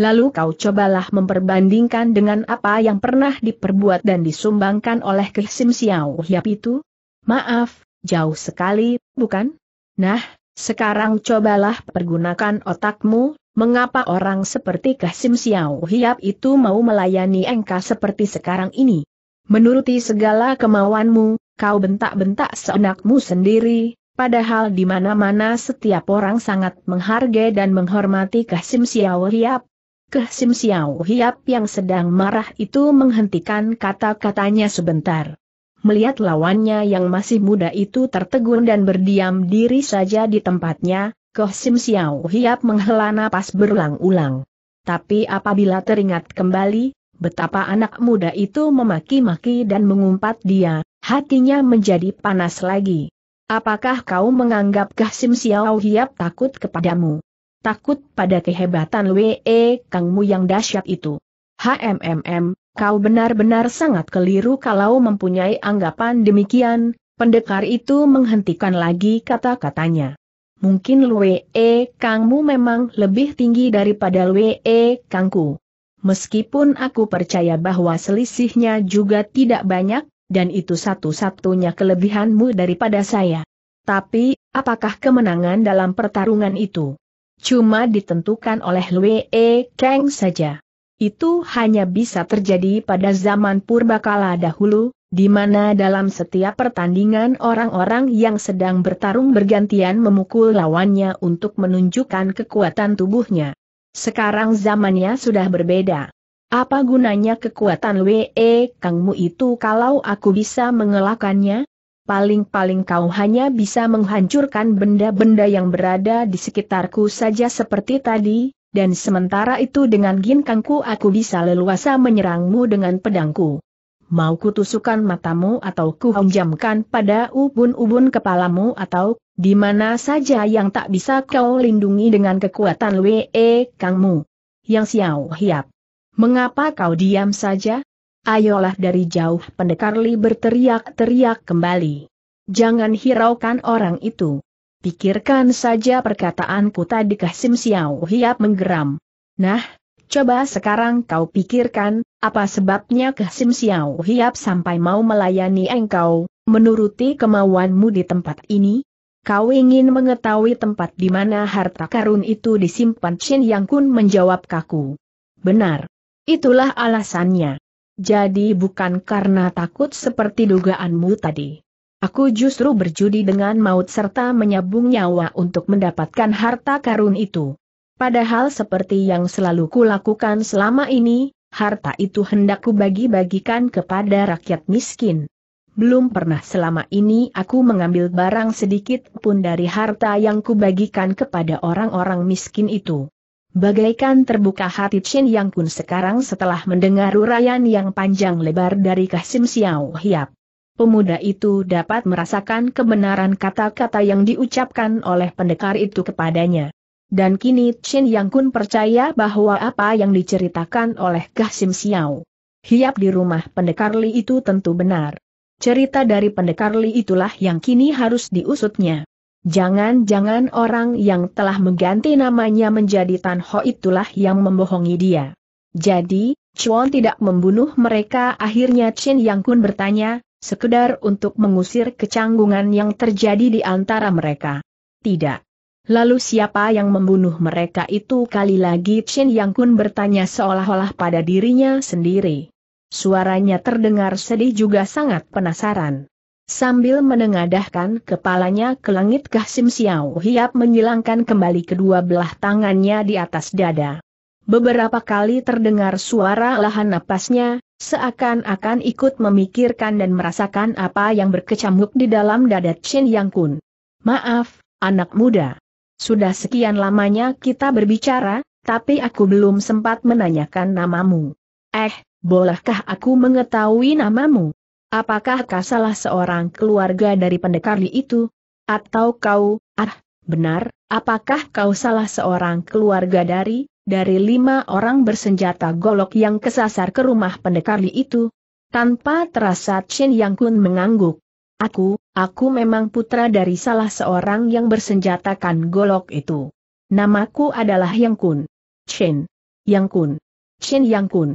Lalu kau cobalah memperbandingkan dengan apa yang pernah diperbuat dan disumbangkan oleh kahsim Xiao Hiap itu? Maaf, Jauh sekali, bukan? Nah, sekarang cobalah pergunakan otakmu, mengapa orang seperti Kasim Xiao Hiap itu mau melayani engkau seperti sekarang ini? Menuruti segala kemauanmu, kau bentak-bentak seenakmu sendiri, padahal di mana-mana setiap orang sangat menghargai dan menghormati Kasim Xiao Hiap. Kasim Xiao Hiap yang sedang marah itu menghentikan kata-katanya sebentar. Melihat lawannya yang masih muda itu tertegun dan berdiam diri saja di tempatnya, Koh Sim Xiao Hiap menghela napas berulang-ulang. Tapi apabila teringat kembali, betapa anak muda itu memaki-maki dan mengumpat dia, hatinya menjadi panas lagi. Apakah kau menganggap Koh Sim Xiao Hiap takut kepadamu? Takut pada kehebatan WE Kangmu yang dahsyat itu. HMMM, Kau benar-benar sangat keliru kalau mempunyai anggapan demikian, pendekar itu menghentikan lagi kata-katanya. Mungkin Lue E Kangmu memang lebih tinggi daripada Lue E Kangku. Meskipun aku percaya bahwa selisihnya juga tidak banyak, dan itu satu-satunya kelebihanmu daripada saya. Tapi, apakah kemenangan dalam pertarungan itu? Cuma ditentukan oleh Lue E Kang saja. Itu hanya bisa terjadi pada zaman purbakala dahulu, di mana dalam setiap pertandingan orang-orang yang sedang bertarung bergantian memukul lawannya untuk menunjukkan kekuatan tubuhnya. Sekarang zamannya sudah berbeda. Apa gunanya kekuatan WE Kangmu itu kalau aku bisa mengelakannya? Paling-paling kau hanya bisa menghancurkan benda-benda yang berada di sekitarku saja seperti tadi, dan sementara itu dengan ginkangku aku bisa leluasa menyerangmu dengan pedangku. Mau kutusukan matamu atau kuhonjamkan pada ubun-ubun kepalamu atau, di mana saja yang tak bisa kau lindungi dengan kekuatan WE Kangmu. Yang siau Hiap. Mengapa kau diam saja? Ayolah dari jauh pendekarli berteriak-teriak kembali. Jangan hiraukan orang itu. Pikirkan saja perkataanku tadi Kasim Xiao Hiap menggeram. Nah, coba sekarang kau pikirkan, apa sebabnya Kasim Xiao Hiap sampai mau melayani engkau, menuruti kemauanmu di tempat ini? Kau ingin mengetahui tempat di mana harta karun itu disimpan Chin Yang Kun menjawab kaku. Benar. Itulah alasannya. Jadi bukan karena takut seperti dugaanmu tadi. Aku justru berjudi dengan maut serta menyabung nyawa untuk mendapatkan harta karun itu. Padahal seperti yang selalu kulakukan selama ini, harta itu hendak kubagi-bagikan kepada rakyat miskin. Belum pernah selama ini aku mengambil barang sedikit pun dari harta yang kubagikan kepada orang-orang miskin itu. Bagaikan terbuka hati Chen Yang Kun sekarang setelah mendengar uraian yang panjang lebar dari Kasim Xiao Hiap pemuda itu dapat merasakan kebenaran kata-kata yang diucapkan oleh pendekar itu kepadanya. Dan kini Chin Yang Kun percaya bahwa apa yang diceritakan oleh Sim Xiao hiap di rumah pendekar Li itu tentu benar. Cerita dari pendekar Li itulah yang kini harus diusutnya. Jangan-jangan orang yang telah mengganti namanya menjadi Tan Ho itulah yang membohongi dia. Jadi, Chuan tidak membunuh mereka akhirnya Chin Yang Kun bertanya, sekedar untuk mengusir kecanggungan yang terjadi di antara mereka. Tidak. Lalu siapa yang membunuh mereka itu kali lagi Chen Yang Kun bertanya seolah-olah pada dirinya sendiri. Suaranya terdengar sedih juga sangat penasaran. Sambil menengadahkan kepalanya ke langit Sim Xiao Hiap menyilangkan kembali kedua belah tangannya di atas dada. Beberapa kali terdengar suara lahan napasnya, seakan-akan ikut memikirkan dan merasakan apa yang berkecamuk di dalam dada Chin Yang Kun. Maaf, anak muda. Sudah sekian lamanya kita berbicara, tapi aku belum sempat menanyakan namamu. Eh, bolehkah aku mengetahui namamu? Apakah kau salah seorang keluarga dari pendekar Li itu? Atau kau, ah, benar, apakah kau salah seorang keluarga dari dari lima orang bersenjata golok yang kesasar ke rumah pendekar Li itu. Tanpa terasa Chen Yang Kun mengangguk. Aku, aku memang putra dari salah seorang yang bersenjatakan golok itu. Namaku adalah Yang Kun. Chen. Yang Kun. Chen Yang Kun.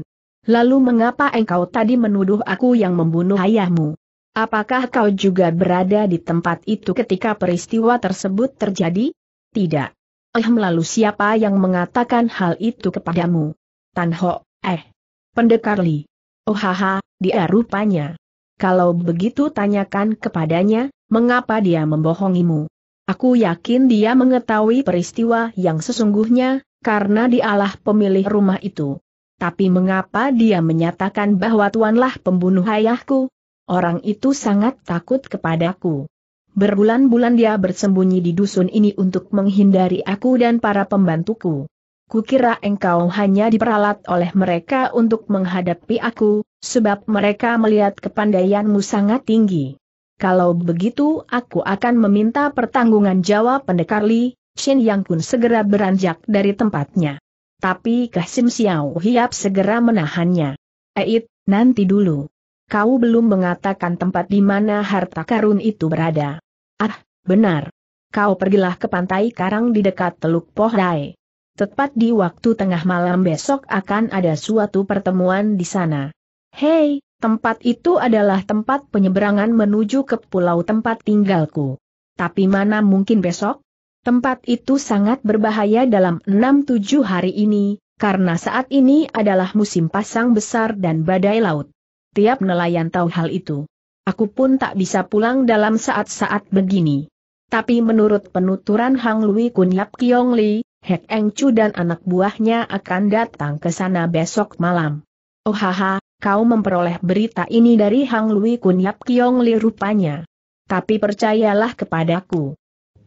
Lalu mengapa engkau tadi menuduh aku yang membunuh ayahmu? Apakah kau juga berada di tempat itu ketika peristiwa tersebut terjadi? Tidak. Eh melalui siapa yang mengatakan hal itu kepadamu? Tan Ho, eh. Pendekar Li. Oh haha, dia rupanya. Kalau begitu tanyakan kepadanya, mengapa dia membohongimu? Aku yakin dia mengetahui peristiwa yang sesungguhnya, karena dialah pemilih rumah itu. Tapi mengapa dia menyatakan bahwa tuanlah pembunuh ayahku? Orang itu sangat takut kepadaku. Berbulan-bulan dia bersembunyi di dusun ini untuk menghindari aku dan para pembantuku. Kukira engkau hanya diperalat oleh mereka untuk menghadapi aku, sebab mereka melihat kepandaianmu sangat tinggi. Kalau begitu aku akan meminta pertanggungan jawab pendekar Li, Shen Yang pun segera beranjak dari tempatnya. Tapi Kasim Xiao Hiap segera menahannya. Eit, nanti dulu. Kau belum mengatakan tempat di mana harta karun itu berada. Ah, benar. Kau pergilah ke pantai karang di dekat Teluk Pohdai. Tepat di waktu tengah malam besok akan ada suatu pertemuan di sana. Hei, tempat itu adalah tempat penyeberangan menuju ke pulau tempat tinggalku. Tapi mana mungkin besok? Tempat itu sangat berbahaya dalam 6-7 hari ini, karena saat ini adalah musim pasang besar dan badai laut. Tiap nelayan tahu hal itu. Aku pun tak bisa pulang dalam saat-saat begini. Tapi menurut penuturan Hang Lui Kun Yap Kiong Li, Hek Eng Chu dan anak buahnya akan datang ke sana besok malam. Oh haha, kau memperoleh berita ini dari Hang Lui Kun Yap Kiong Li rupanya. Tapi percayalah kepadaku.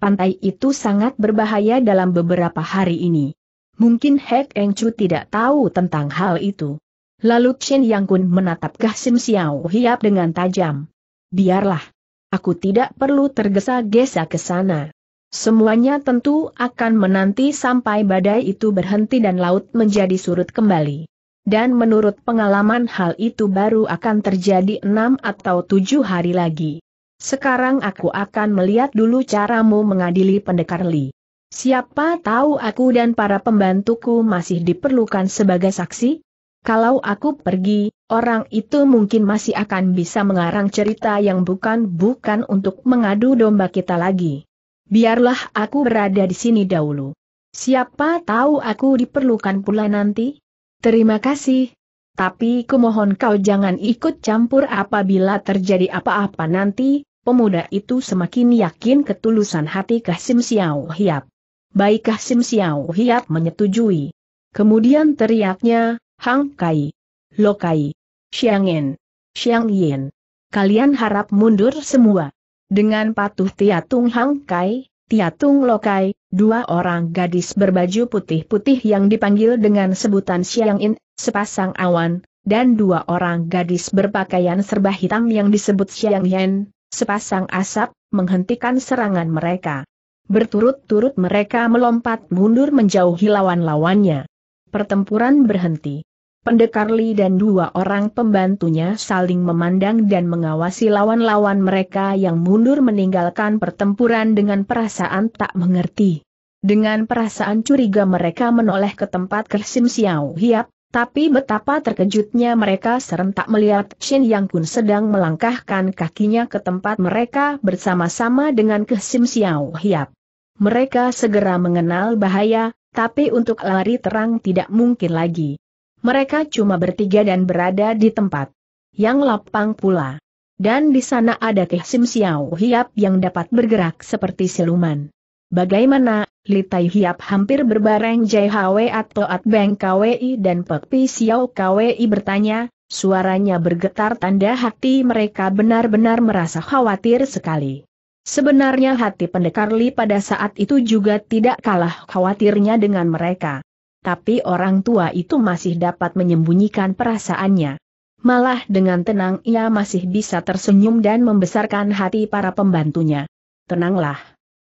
Pantai itu sangat berbahaya dalam beberapa hari ini. Mungkin Hek Eng Chu tidak tahu tentang hal itu. Lalu Chen Yang Kun menatap Gahsim Xiao Hiap dengan tajam. Biarlah. Aku tidak perlu tergesa-gesa ke sana. Semuanya tentu akan menanti sampai badai itu berhenti dan laut menjadi surut kembali. Dan menurut pengalaman hal itu baru akan terjadi enam atau tujuh hari lagi. Sekarang aku akan melihat dulu caramu mengadili pendekar Li. Siapa tahu aku dan para pembantuku masih diperlukan sebagai saksi? Kalau aku pergi, orang itu mungkin masih akan bisa mengarang cerita yang bukan-bukan untuk mengadu domba kita lagi. Biarlah aku berada di sini dahulu. Siapa tahu aku diperlukan pula nanti? Terima kasih. Tapi kumohon kau jangan ikut campur apabila terjadi apa-apa nanti, pemuda itu semakin yakin ketulusan hati Kasim Xiao Hiap. Baik Kasim Xiao Hiap menyetujui. Kemudian teriaknya, Hang Kai, Lo Kai, Xiangen, Xiang Yin. Kalian harap mundur semua. Dengan patuh Tiatung Hang Kai, Tiatung Lo Kai, dua orang gadis berbaju putih-putih yang dipanggil dengan sebutan Xiang Yin, sepasang awan, dan dua orang gadis berpakaian serba hitam yang disebut Xiang Yin, sepasang asap, menghentikan serangan mereka. Berturut-turut mereka melompat mundur menjauhi lawan-lawannya. Pertempuran berhenti. Pendekar Li dan dua orang pembantunya saling memandang dan mengawasi lawan-lawan mereka yang mundur meninggalkan pertempuran dengan perasaan tak mengerti. Dengan perasaan curiga mereka menoleh ke tempat Kersim Xiao Hiap, tapi betapa terkejutnya mereka serentak melihat Shen Yang Kun sedang melangkahkan kakinya ke tempat mereka bersama-sama dengan Kersim Xiao Hiap. Mereka segera mengenal bahaya, tapi untuk lari terang tidak mungkin lagi. Mereka cuma bertiga dan berada di tempat yang lapang pula. Dan di sana ada Keh Sim Xiao Hiap yang dapat bergerak seperti siluman. Bagaimana, Li Tai Hiap hampir berbareng Jai Hwe atau At Beng KWI dan Pek Pi Xiao KWI bertanya, suaranya bergetar tanda hati mereka benar-benar merasa khawatir sekali. Sebenarnya hati pendekar Li pada saat itu juga tidak kalah khawatirnya dengan mereka. Tapi orang tua itu masih dapat menyembunyikan perasaannya. Malah dengan tenang ia masih bisa tersenyum dan membesarkan hati para pembantunya. Tenanglah.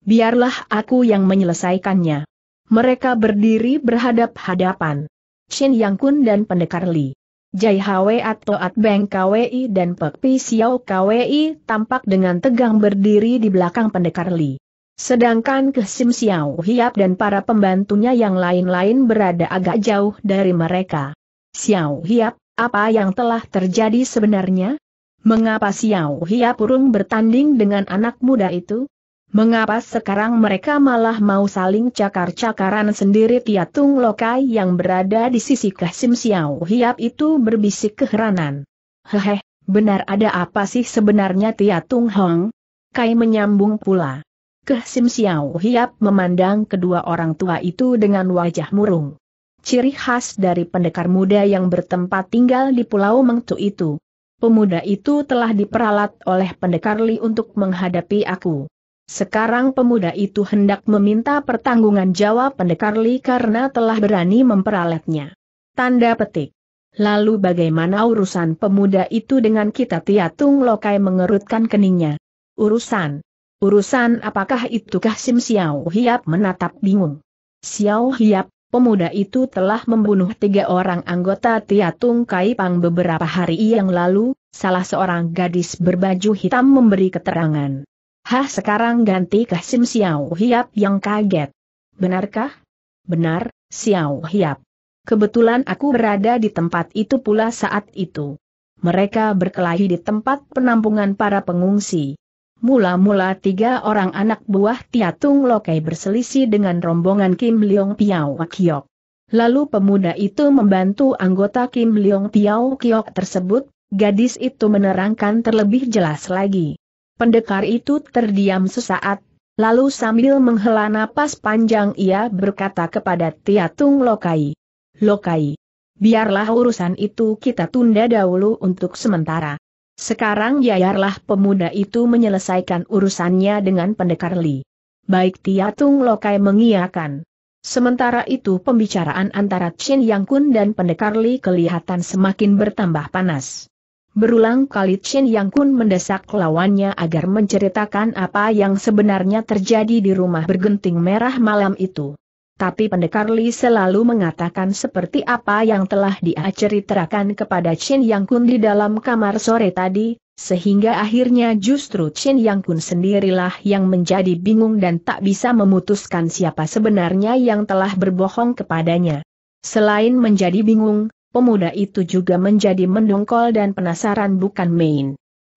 Biarlah aku yang menyelesaikannya. Mereka berdiri berhadap-hadapan. Shin Yang Kun dan pendekar Li. Jai Hwe atau Beng KWI dan Pek Pi Xiao KWI tampak dengan tegang berdiri di belakang pendekar Li. Sedangkan Kesim Xiao Hiap dan para pembantunya yang lain-lain berada agak jauh dari mereka. Xiao Hiap, apa yang telah terjadi sebenarnya? Mengapa Xiao Hiap urung bertanding dengan anak muda itu? Mengapa sekarang mereka malah mau saling cakar-cakaran sendiri Tiatung Lokai yang berada di sisi Kasim Xiao Hiap itu berbisik keheranan. Hehe, benar ada apa sih sebenarnya Tiatung Hong? Kai menyambung pula. Kasim Xiao Hiap memandang kedua orang tua itu dengan wajah murung. Ciri khas dari pendekar muda yang bertempat tinggal di Pulau Mengtu itu. Pemuda itu telah diperalat oleh pendekar Li untuk menghadapi aku. Sekarang pemuda itu hendak meminta pertanggungan jawab pendekar Li karena telah berani memperalatnya. Tanda petik. Lalu bagaimana urusan pemuda itu dengan kita Tiatung Lokai mengerutkan keningnya? Urusan. Urusan apakah itukah Sim Xiao Hiap menatap bingung. Xiao Hiap, pemuda itu telah membunuh tiga orang anggota Tiatung Kai Pang beberapa hari yang lalu, salah seorang gadis berbaju hitam memberi keterangan. Hah sekarang ganti ke Sim Xiao Hiap yang kaget. Benarkah? Benar, Xiao Hiap. Kebetulan aku berada di tempat itu pula saat itu. Mereka berkelahi di tempat penampungan para pengungsi. Mula-mula tiga orang anak buah Tiatung Lokai berselisih dengan rombongan Kim Leong Piao Kiok. Lalu pemuda itu membantu anggota Kim Leong Piao Kiok tersebut, gadis itu menerangkan terlebih jelas lagi. Pendekar itu terdiam sesaat, lalu sambil menghela napas panjang ia berkata kepada Tiatung Lokai. Lokai, biarlah urusan itu kita tunda dahulu untuk sementara. Sekarang biarlah pemuda itu menyelesaikan urusannya dengan pendekar Li. Baik Tiatung Lokai mengiakan. Sementara itu pembicaraan antara Chin Yang Kun dan pendekar Li kelihatan semakin bertambah panas. Berulang kali Chen Yang Kun mendesak lawannya agar menceritakan apa yang sebenarnya terjadi di rumah bergenting merah malam itu. Tapi pendekar Li selalu mengatakan seperti apa yang telah dia ceritakan kepada Chen Yang Kun di dalam kamar sore tadi, sehingga akhirnya justru Chen Yang Kun sendirilah yang menjadi bingung dan tak bisa memutuskan siapa sebenarnya yang telah berbohong kepadanya. Selain menjadi bingung, pemuda itu juga menjadi mendongkol dan penasaran bukan main.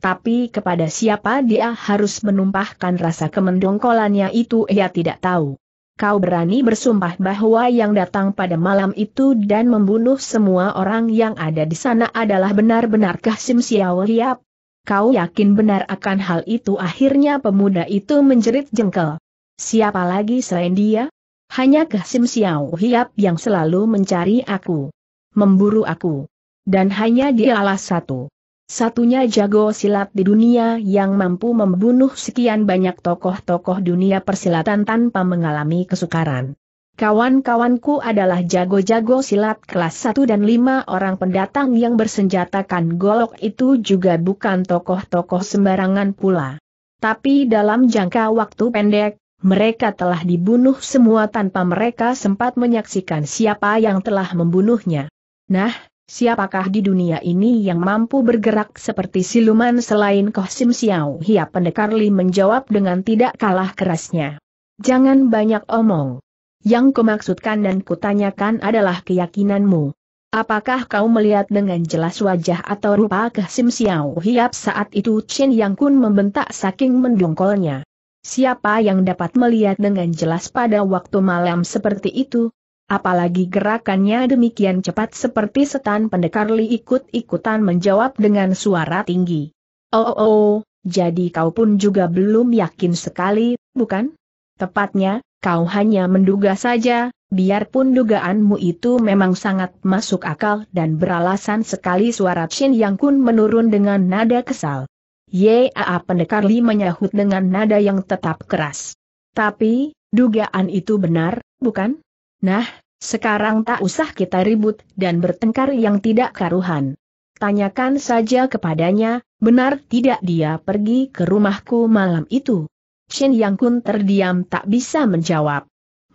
Tapi kepada siapa dia harus menumpahkan rasa kemendongkolannya itu ia tidak tahu. Kau berani bersumpah bahwa yang datang pada malam itu dan membunuh semua orang yang ada di sana adalah benar-benar Kasim Xiao Liap. Kau yakin benar akan hal itu akhirnya pemuda itu menjerit jengkel. Siapa lagi selain dia? Hanya Kasim Xiao Hiap yang selalu mencari aku memburu aku. Dan hanya dialah satu. Satunya jago silat di dunia yang mampu membunuh sekian banyak tokoh-tokoh dunia persilatan tanpa mengalami kesukaran. Kawan-kawanku adalah jago-jago silat kelas 1 dan lima orang pendatang yang bersenjatakan golok itu juga bukan tokoh-tokoh sembarangan pula. Tapi dalam jangka waktu pendek, mereka telah dibunuh semua tanpa mereka sempat menyaksikan siapa yang telah membunuhnya. Nah, siapakah di dunia ini yang mampu bergerak seperti siluman selain Koh Sim Siau? Hia pendekar Li menjawab dengan tidak kalah kerasnya. Jangan banyak omong. Yang kumaksudkan dan kutanyakan adalah keyakinanmu. Apakah kau melihat dengan jelas wajah atau rupa Sim Siau Hiap saat itu Chen Yang Kun membentak saking mendongkolnya. Siapa yang dapat melihat dengan jelas pada waktu malam seperti itu? Apalagi gerakannya demikian cepat seperti setan pendekar Li ikut-ikutan menjawab dengan suara tinggi. Oh, oh, oh, jadi kau pun juga belum yakin sekali, bukan? Tepatnya, kau hanya menduga saja, biarpun dugaanmu itu memang sangat masuk akal dan beralasan sekali suara Chin Yang Kun menurun dengan nada kesal. Yaa pendekar Li menyahut dengan nada yang tetap keras. Tapi, dugaan itu benar, bukan? Nah, sekarang tak usah kita ribut dan bertengkar yang tidak karuhan. Tanyakan saja kepadanya, benar tidak dia pergi ke rumahku malam itu? Shen Yang Kun terdiam tak bisa menjawab.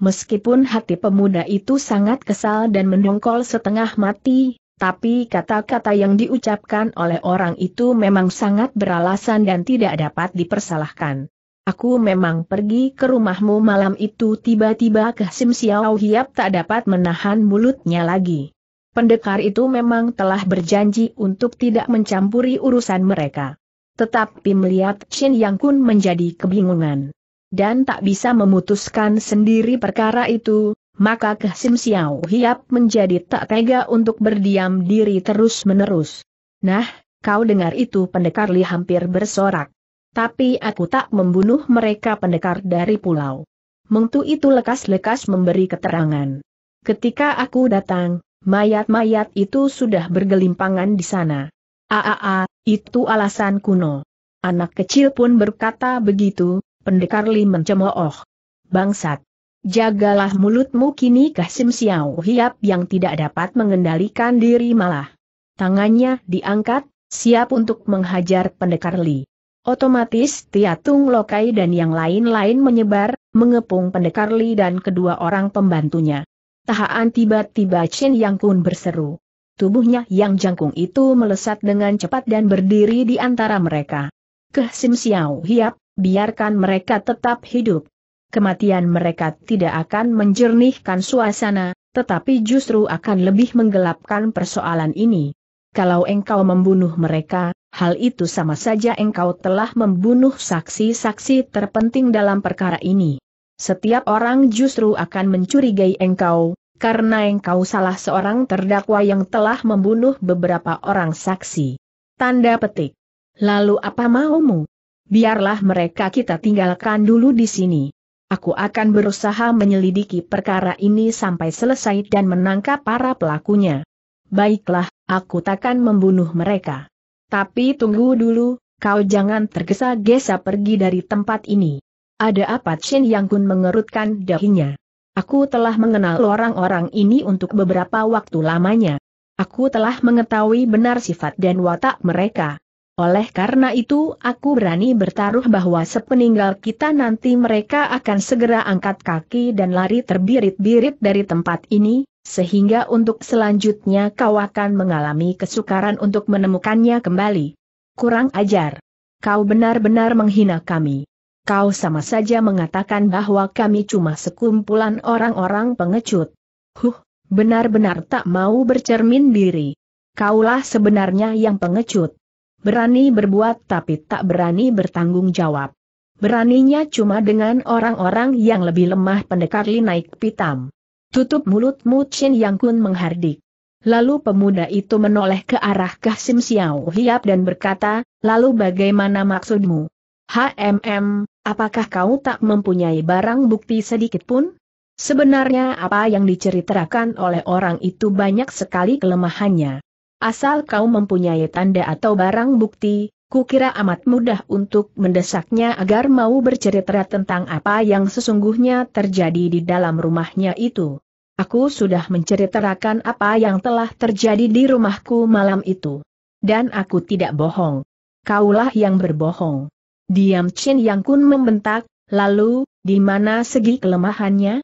Meskipun hati pemuda itu sangat kesal dan mendongkol setengah mati, tapi kata-kata yang diucapkan oleh orang itu memang sangat beralasan dan tidak dapat dipersalahkan. Aku memang pergi ke rumahmu malam itu tiba-tiba ke Sim Xiao Hiap tak dapat menahan mulutnya lagi. Pendekar itu memang telah berjanji untuk tidak mencampuri urusan mereka. Tetapi melihat Chin Yang Kun menjadi kebingungan. Dan tak bisa memutuskan sendiri perkara itu, maka ke Sim Xiao Hiap menjadi tak tega untuk berdiam diri terus-menerus. Nah, kau dengar itu pendekar Li hampir bersorak. Tapi aku tak membunuh mereka pendekar dari pulau. Mengtu itu lekas-lekas memberi keterangan. Ketika aku datang, mayat-mayat itu sudah bergelimpangan di sana. Aaa, itu alasan kuno. Anak kecil pun berkata begitu, pendekar Li mencemooh. Bangsat. Jagalah mulutmu kini Kasim Xiao Hiap yang tidak dapat mengendalikan diri malah. Tangannya diangkat, siap untuk menghajar pendekar Li. Otomatis Tiatung Lokai dan yang lain-lain menyebar, mengepung pendekar Li dan kedua orang pembantunya. Tahaan tiba-tiba Chen Yang Kun berseru. Tubuhnya yang jangkung itu melesat dengan cepat dan berdiri di antara mereka. Keh Sim Xiao Hiap, biarkan mereka tetap hidup. Kematian mereka tidak akan menjernihkan suasana, tetapi justru akan lebih menggelapkan persoalan ini kalau engkau membunuh mereka, hal itu sama saja engkau telah membunuh saksi-saksi terpenting dalam perkara ini. Setiap orang justru akan mencurigai engkau, karena engkau salah seorang terdakwa yang telah membunuh beberapa orang saksi. Tanda petik. Lalu apa maumu? Biarlah mereka kita tinggalkan dulu di sini. Aku akan berusaha menyelidiki perkara ini sampai selesai dan menangkap para pelakunya. Baiklah, Aku takkan membunuh mereka. Tapi tunggu dulu, kau jangan tergesa-gesa pergi dari tempat ini. Ada apa Chin Yang Kun mengerutkan dahinya? Aku telah mengenal orang-orang ini untuk beberapa waktu lamanya. Aku telah mengetahui benar sifat dan watak mereka. Oleh karena itu aku berani bertaruh bahwa sepeninggal kita nanti mereka akan segera angkat kaki dan lari terbirit-birit dari tempat ini, sehingga untuk selanjutnya kau akan mengalami kesukaran untuk menemukannya kembali. Kurang ajar. Kau benar-benar menghina kami. Kau sama saja mengatakan bahwa kami cuma sekumpulan orang-orang pengecut. Huh, benar-benar tak mau bercermin diri. Kaulah sebenarnya yang pengecut. Berani berbuat tapi tak berani bertanggung jawab. Beraninya cuma dengan orang-orang yang lebih lemah pendekar linaik pitam. Tutup mulutmu Chin Yang Kun menghardik. Lalu pemuda itu menoleh ke arah Sim Xiao Hiap dan berkata, lalu bagaimana maksudmu? HMM, apakah kau tak mempunyai barang bukti sedikit pun? Sebenarnya apa yang diceritakan oleh orang itu banyak sekali kelemahannya. Asal kau mempunyai tanda atau barang bukti, Kukira amat mudah untuk mendesaknya agar mau bercerita tentang apa yang sesungguhnya terjadi di dalam rumahnya itu. Aku sudah menceritakan apa yang telah terjadi di rumahku malam itu. Dan aku tidak bohong. Kaulah yang berbohong. Diam Chin Yang Kun membentak, lalu, di mana segi kelemahannya?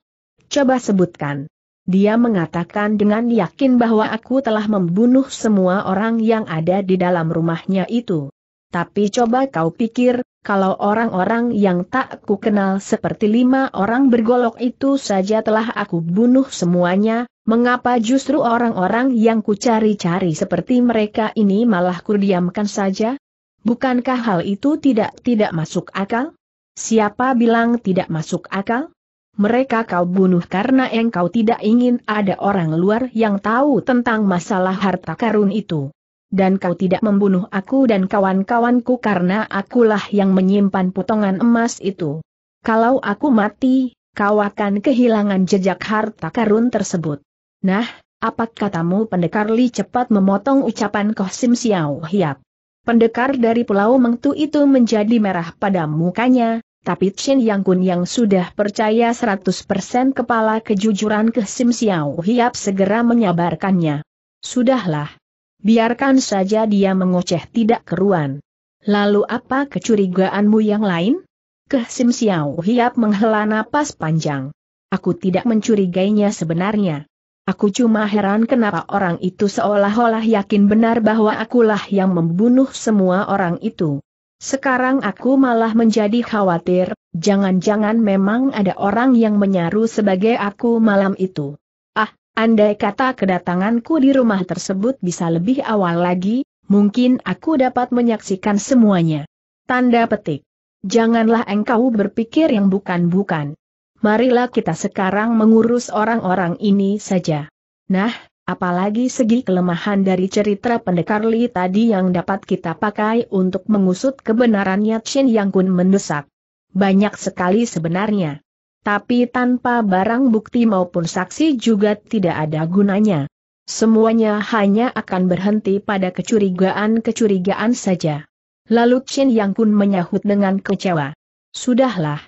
Coba sebutkan. Dia mengatakan dengan yakin bahwa aku telah membunuh semua orang yang ada di dalam rumahnya itu. Tapi coba kau pikir, kalau orang-orang yang tak ku kenal seperti lima orang bergolok itu saja telah aku bunuh semuanya, mengapa justru orang-orang yang ku cari-cari seperti mereka ini malah ku diamkan saja? Bukankah hal itu tidak-tidak masuk akal? Siapa bilang tidak masuk akal? Mereka kau bunuh karena engkau tidak ingin ada orang luar yang tahu tentang masalah harta karun itu dan kau tidak membunuh aku dan kawan-kawanku karena akulah yang menyimpan potongan emas itu. Kalau aku mati, kau akan kehilangan jejak harta karun tersebut. Nah, apa katamu pendekar Li cepat memotong ucapan Koh Sim Xiao Hiap. Pendekar dari Pulau Mengtu itu menjadi merah pada mukanya, tapi Chen Yang Kun yang sudah percaya 100% kepala kejujuran Sim Xiao Hiap segera menyabarkannya. Sudahlah, Biarkan saja dia mengoceh tidak keruan. Lalu apa kecurigaanmu yang lain? Keh Sim Xiao Hiap menghela napas panjang. Aku tidak mencurigainya sebenarnya. Aku cuma heran kenapa orang itu seolah-olah yakin benar bahwa akulah yang membunuh semua orang itu. Sekarang aku malah menjadi khawatir, jangan-jangan memang ada orang yang menyaru sebagai aku malam itu. Andai kata kedatanganku di rumah tersebut bisa lebih awal lagi, mungkin aku dapat menyaksikan semuanya. Tanda petik. Janganlah engkau berpikir yang bukan-bukan. Marilah kita sekarang mengurus orang-orang ini saja. Nah, apalagi segi kelemahan dari cerita pendekar Li tadi yang dapat kita pakai untuk mengusut kebenarannya Chen Yang Kun mendesak. Banyak sekali sebenarnya. Tapi tanpa barang bukti maupun saksi juga tidak ada gunanya. Semuanya hanya akan berhenti pada kecurigaan-kecurigaan saja. Lalu Chen Yang Kun menyahut dengan kecewa. Sudahlah.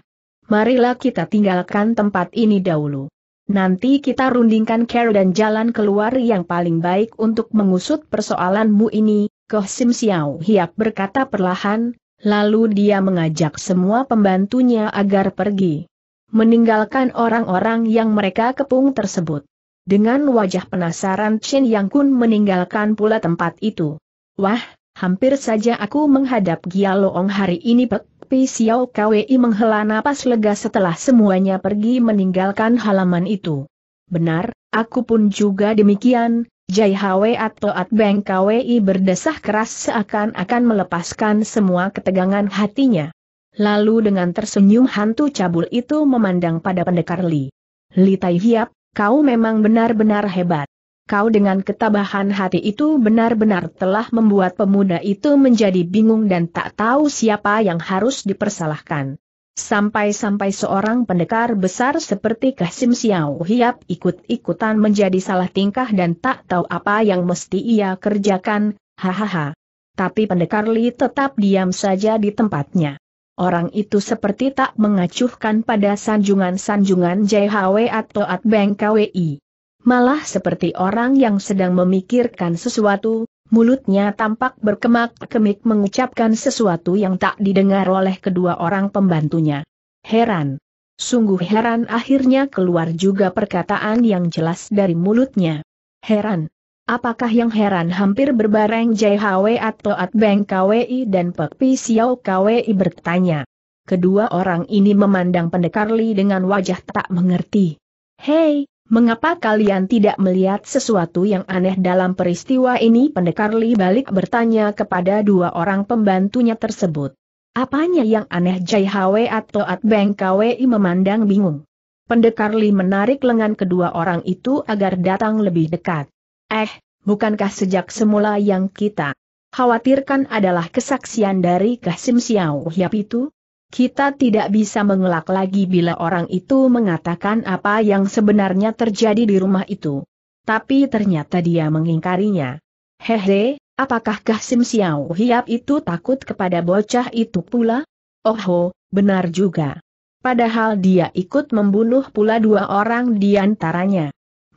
Marilah kita tinggalkan tempat ini dahulu. Nanti kita rundingkan care dan jalan keluar yang paling baik untuk mengusut persoalanmu ini, Koh Sim Xiao Hiap berkata perlahan, lalu dia mengajak semua pembantunya agar pergi meninggalkan orang-orang yang mereka kepung tersebut. Dengan wajah penasaran Chen Yang Kun meninggalkan pula tempat itu. Wah, hampir saja aku menghadap Gia Loong hari ini Pek Pi Xiao Kwei menghela napas lega setelah semuanya pergi meninggalkan halaman itu. Benar, aku pun juga demikian, Jai Hwe atau At Beng Kwei berdesah keras seakan-akan melepaskan semua ketegangan hatinya. Lalu dengan tersenyum hantu cabul itu memandang pada pendekar Li. Li Tai Hiap, kau memang benar-benar hebat. Kau dengan ketabahan hati itu benar-benar telah membuat pemuda itu menjadi bingung dan tak tahu siapa yang harus dipersalahkan. Sampai-sampai seorang pendekar besar seperti Kasim Xiao Hiap ikut-ikutan menjadi salah tingkah dan tak tahu apa yang mesti ia kerjakan, hahaha. Tapi pendekar Li tetap diam saja di tempatnya orang itu seperti tak mengacuhkan pada sanjungan-sanjungan JHW atau Atbeng KWI. Malah seperti orang yang sedang memikirkan sesuatu, mulutnya tampak berkemak-kemik mengucapkan sesuatu yang tak didengar oleh kedua orang pembantunya. Heran. Sungguh heran akhirnya keluar juga perkataan yang jelas dari mulutnya. Heran. Apakah yang heran hampir berbareng JHW atau Atbeng KWI dan Pek Siau KWI bertanya. Kedua orang ini memandang pendekar Li dengan wajah tak mengerti. Hei, mengapa kalian tidak melihat sesuatu yang aneh dalam peristiwa ini? Pendekar Li balik bertanya kepada dua orang pembantunya tersebut. Apanya yang aneh JHW atau Atbeng KWI memandang bingung. Pendekar Li menarik lengan kedua orang itu agar datang lebih dekat. Eh, bukankah sejak semula yang kita khawatirkan adalah kesaksian dari Kasim Xiao Hiap itu? Kita tidak bisa mengelak lagi bila orang itu mengatakan apa yang sebenarnya terjadi di rumah itu. Tapi ternyata dia mengingkarinya. Hehe, apakah Kasim Xiao Hiap itu takut kepada bocah itu pula? Oho, oh benar juga. Padahal dia ikut membunuh pula dua orang di antaranya.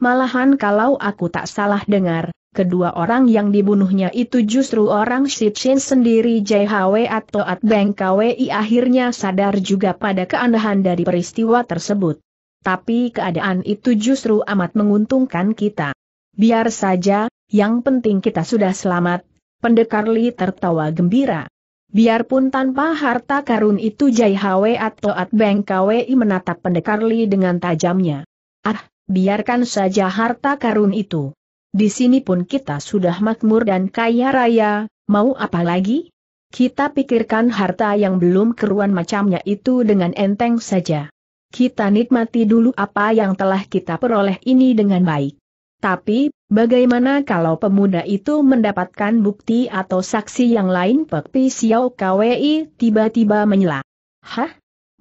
Malahan kalau aku tak salah dengar, kedua orang yang dibunuhnya itu justru orang Shichin sendiri JHW atau At Beng KWI akhirnya sadar juga pada keanehan dari peristiwa tersebut. Tapi keadaan itu justru amat menguntungkan kita. Biar saja, yang penting kita sudah selamat, Pendekar Li tertawa gembira. Biarpun tanpa harta karun itu Jai Hwe atau At Beng KWI menatap pendekar Li dengan tajamnya. Ah, biarkan saja harta karun itu. Di sini pun kita sudah makmur dan kaya raya, mau apa lagi? Kita pikirkan harta yang belum keruan macamnya itu dengan enteng saja. Kita nikmati dulu apa yang telah kita peroleh ini dengan baik. Tapi, bagaimana kalau pemuda itu mendapatkan bukti atau saksi yang lain Pepi Xiao KWI tiba-tiba menyela? Hah?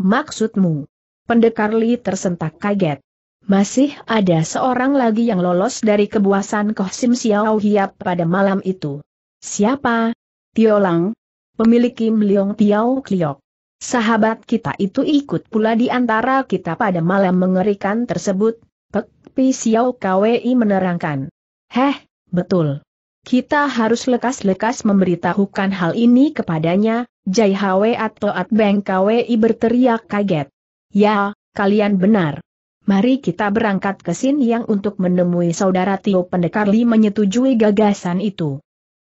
Maksudmu? Pendekar Li tersentak kaget. Masih ada seorang lagi yang lolos dari kebuasan Koh Sim Xiao Hiap pada malam itu. Siapa? Tio Lang, pemilik Kim Leong Tiao Kliok. Sahabat kita itu ikut pula di antara kita pada malam mengerikan tersebut, Pek Pi Xiao Kwi menerangkan. Heh, betul. Kita harus lekas-lekas memberitahukan hal ini kepadanya, Jai Hwe atau At Beng Kwi berteriak kaget. Ya, kalian benar. Mari kita berangkat ke Sin Yang untuk menemui saudara Tio Pendekar Li menyetujui gagasan itu.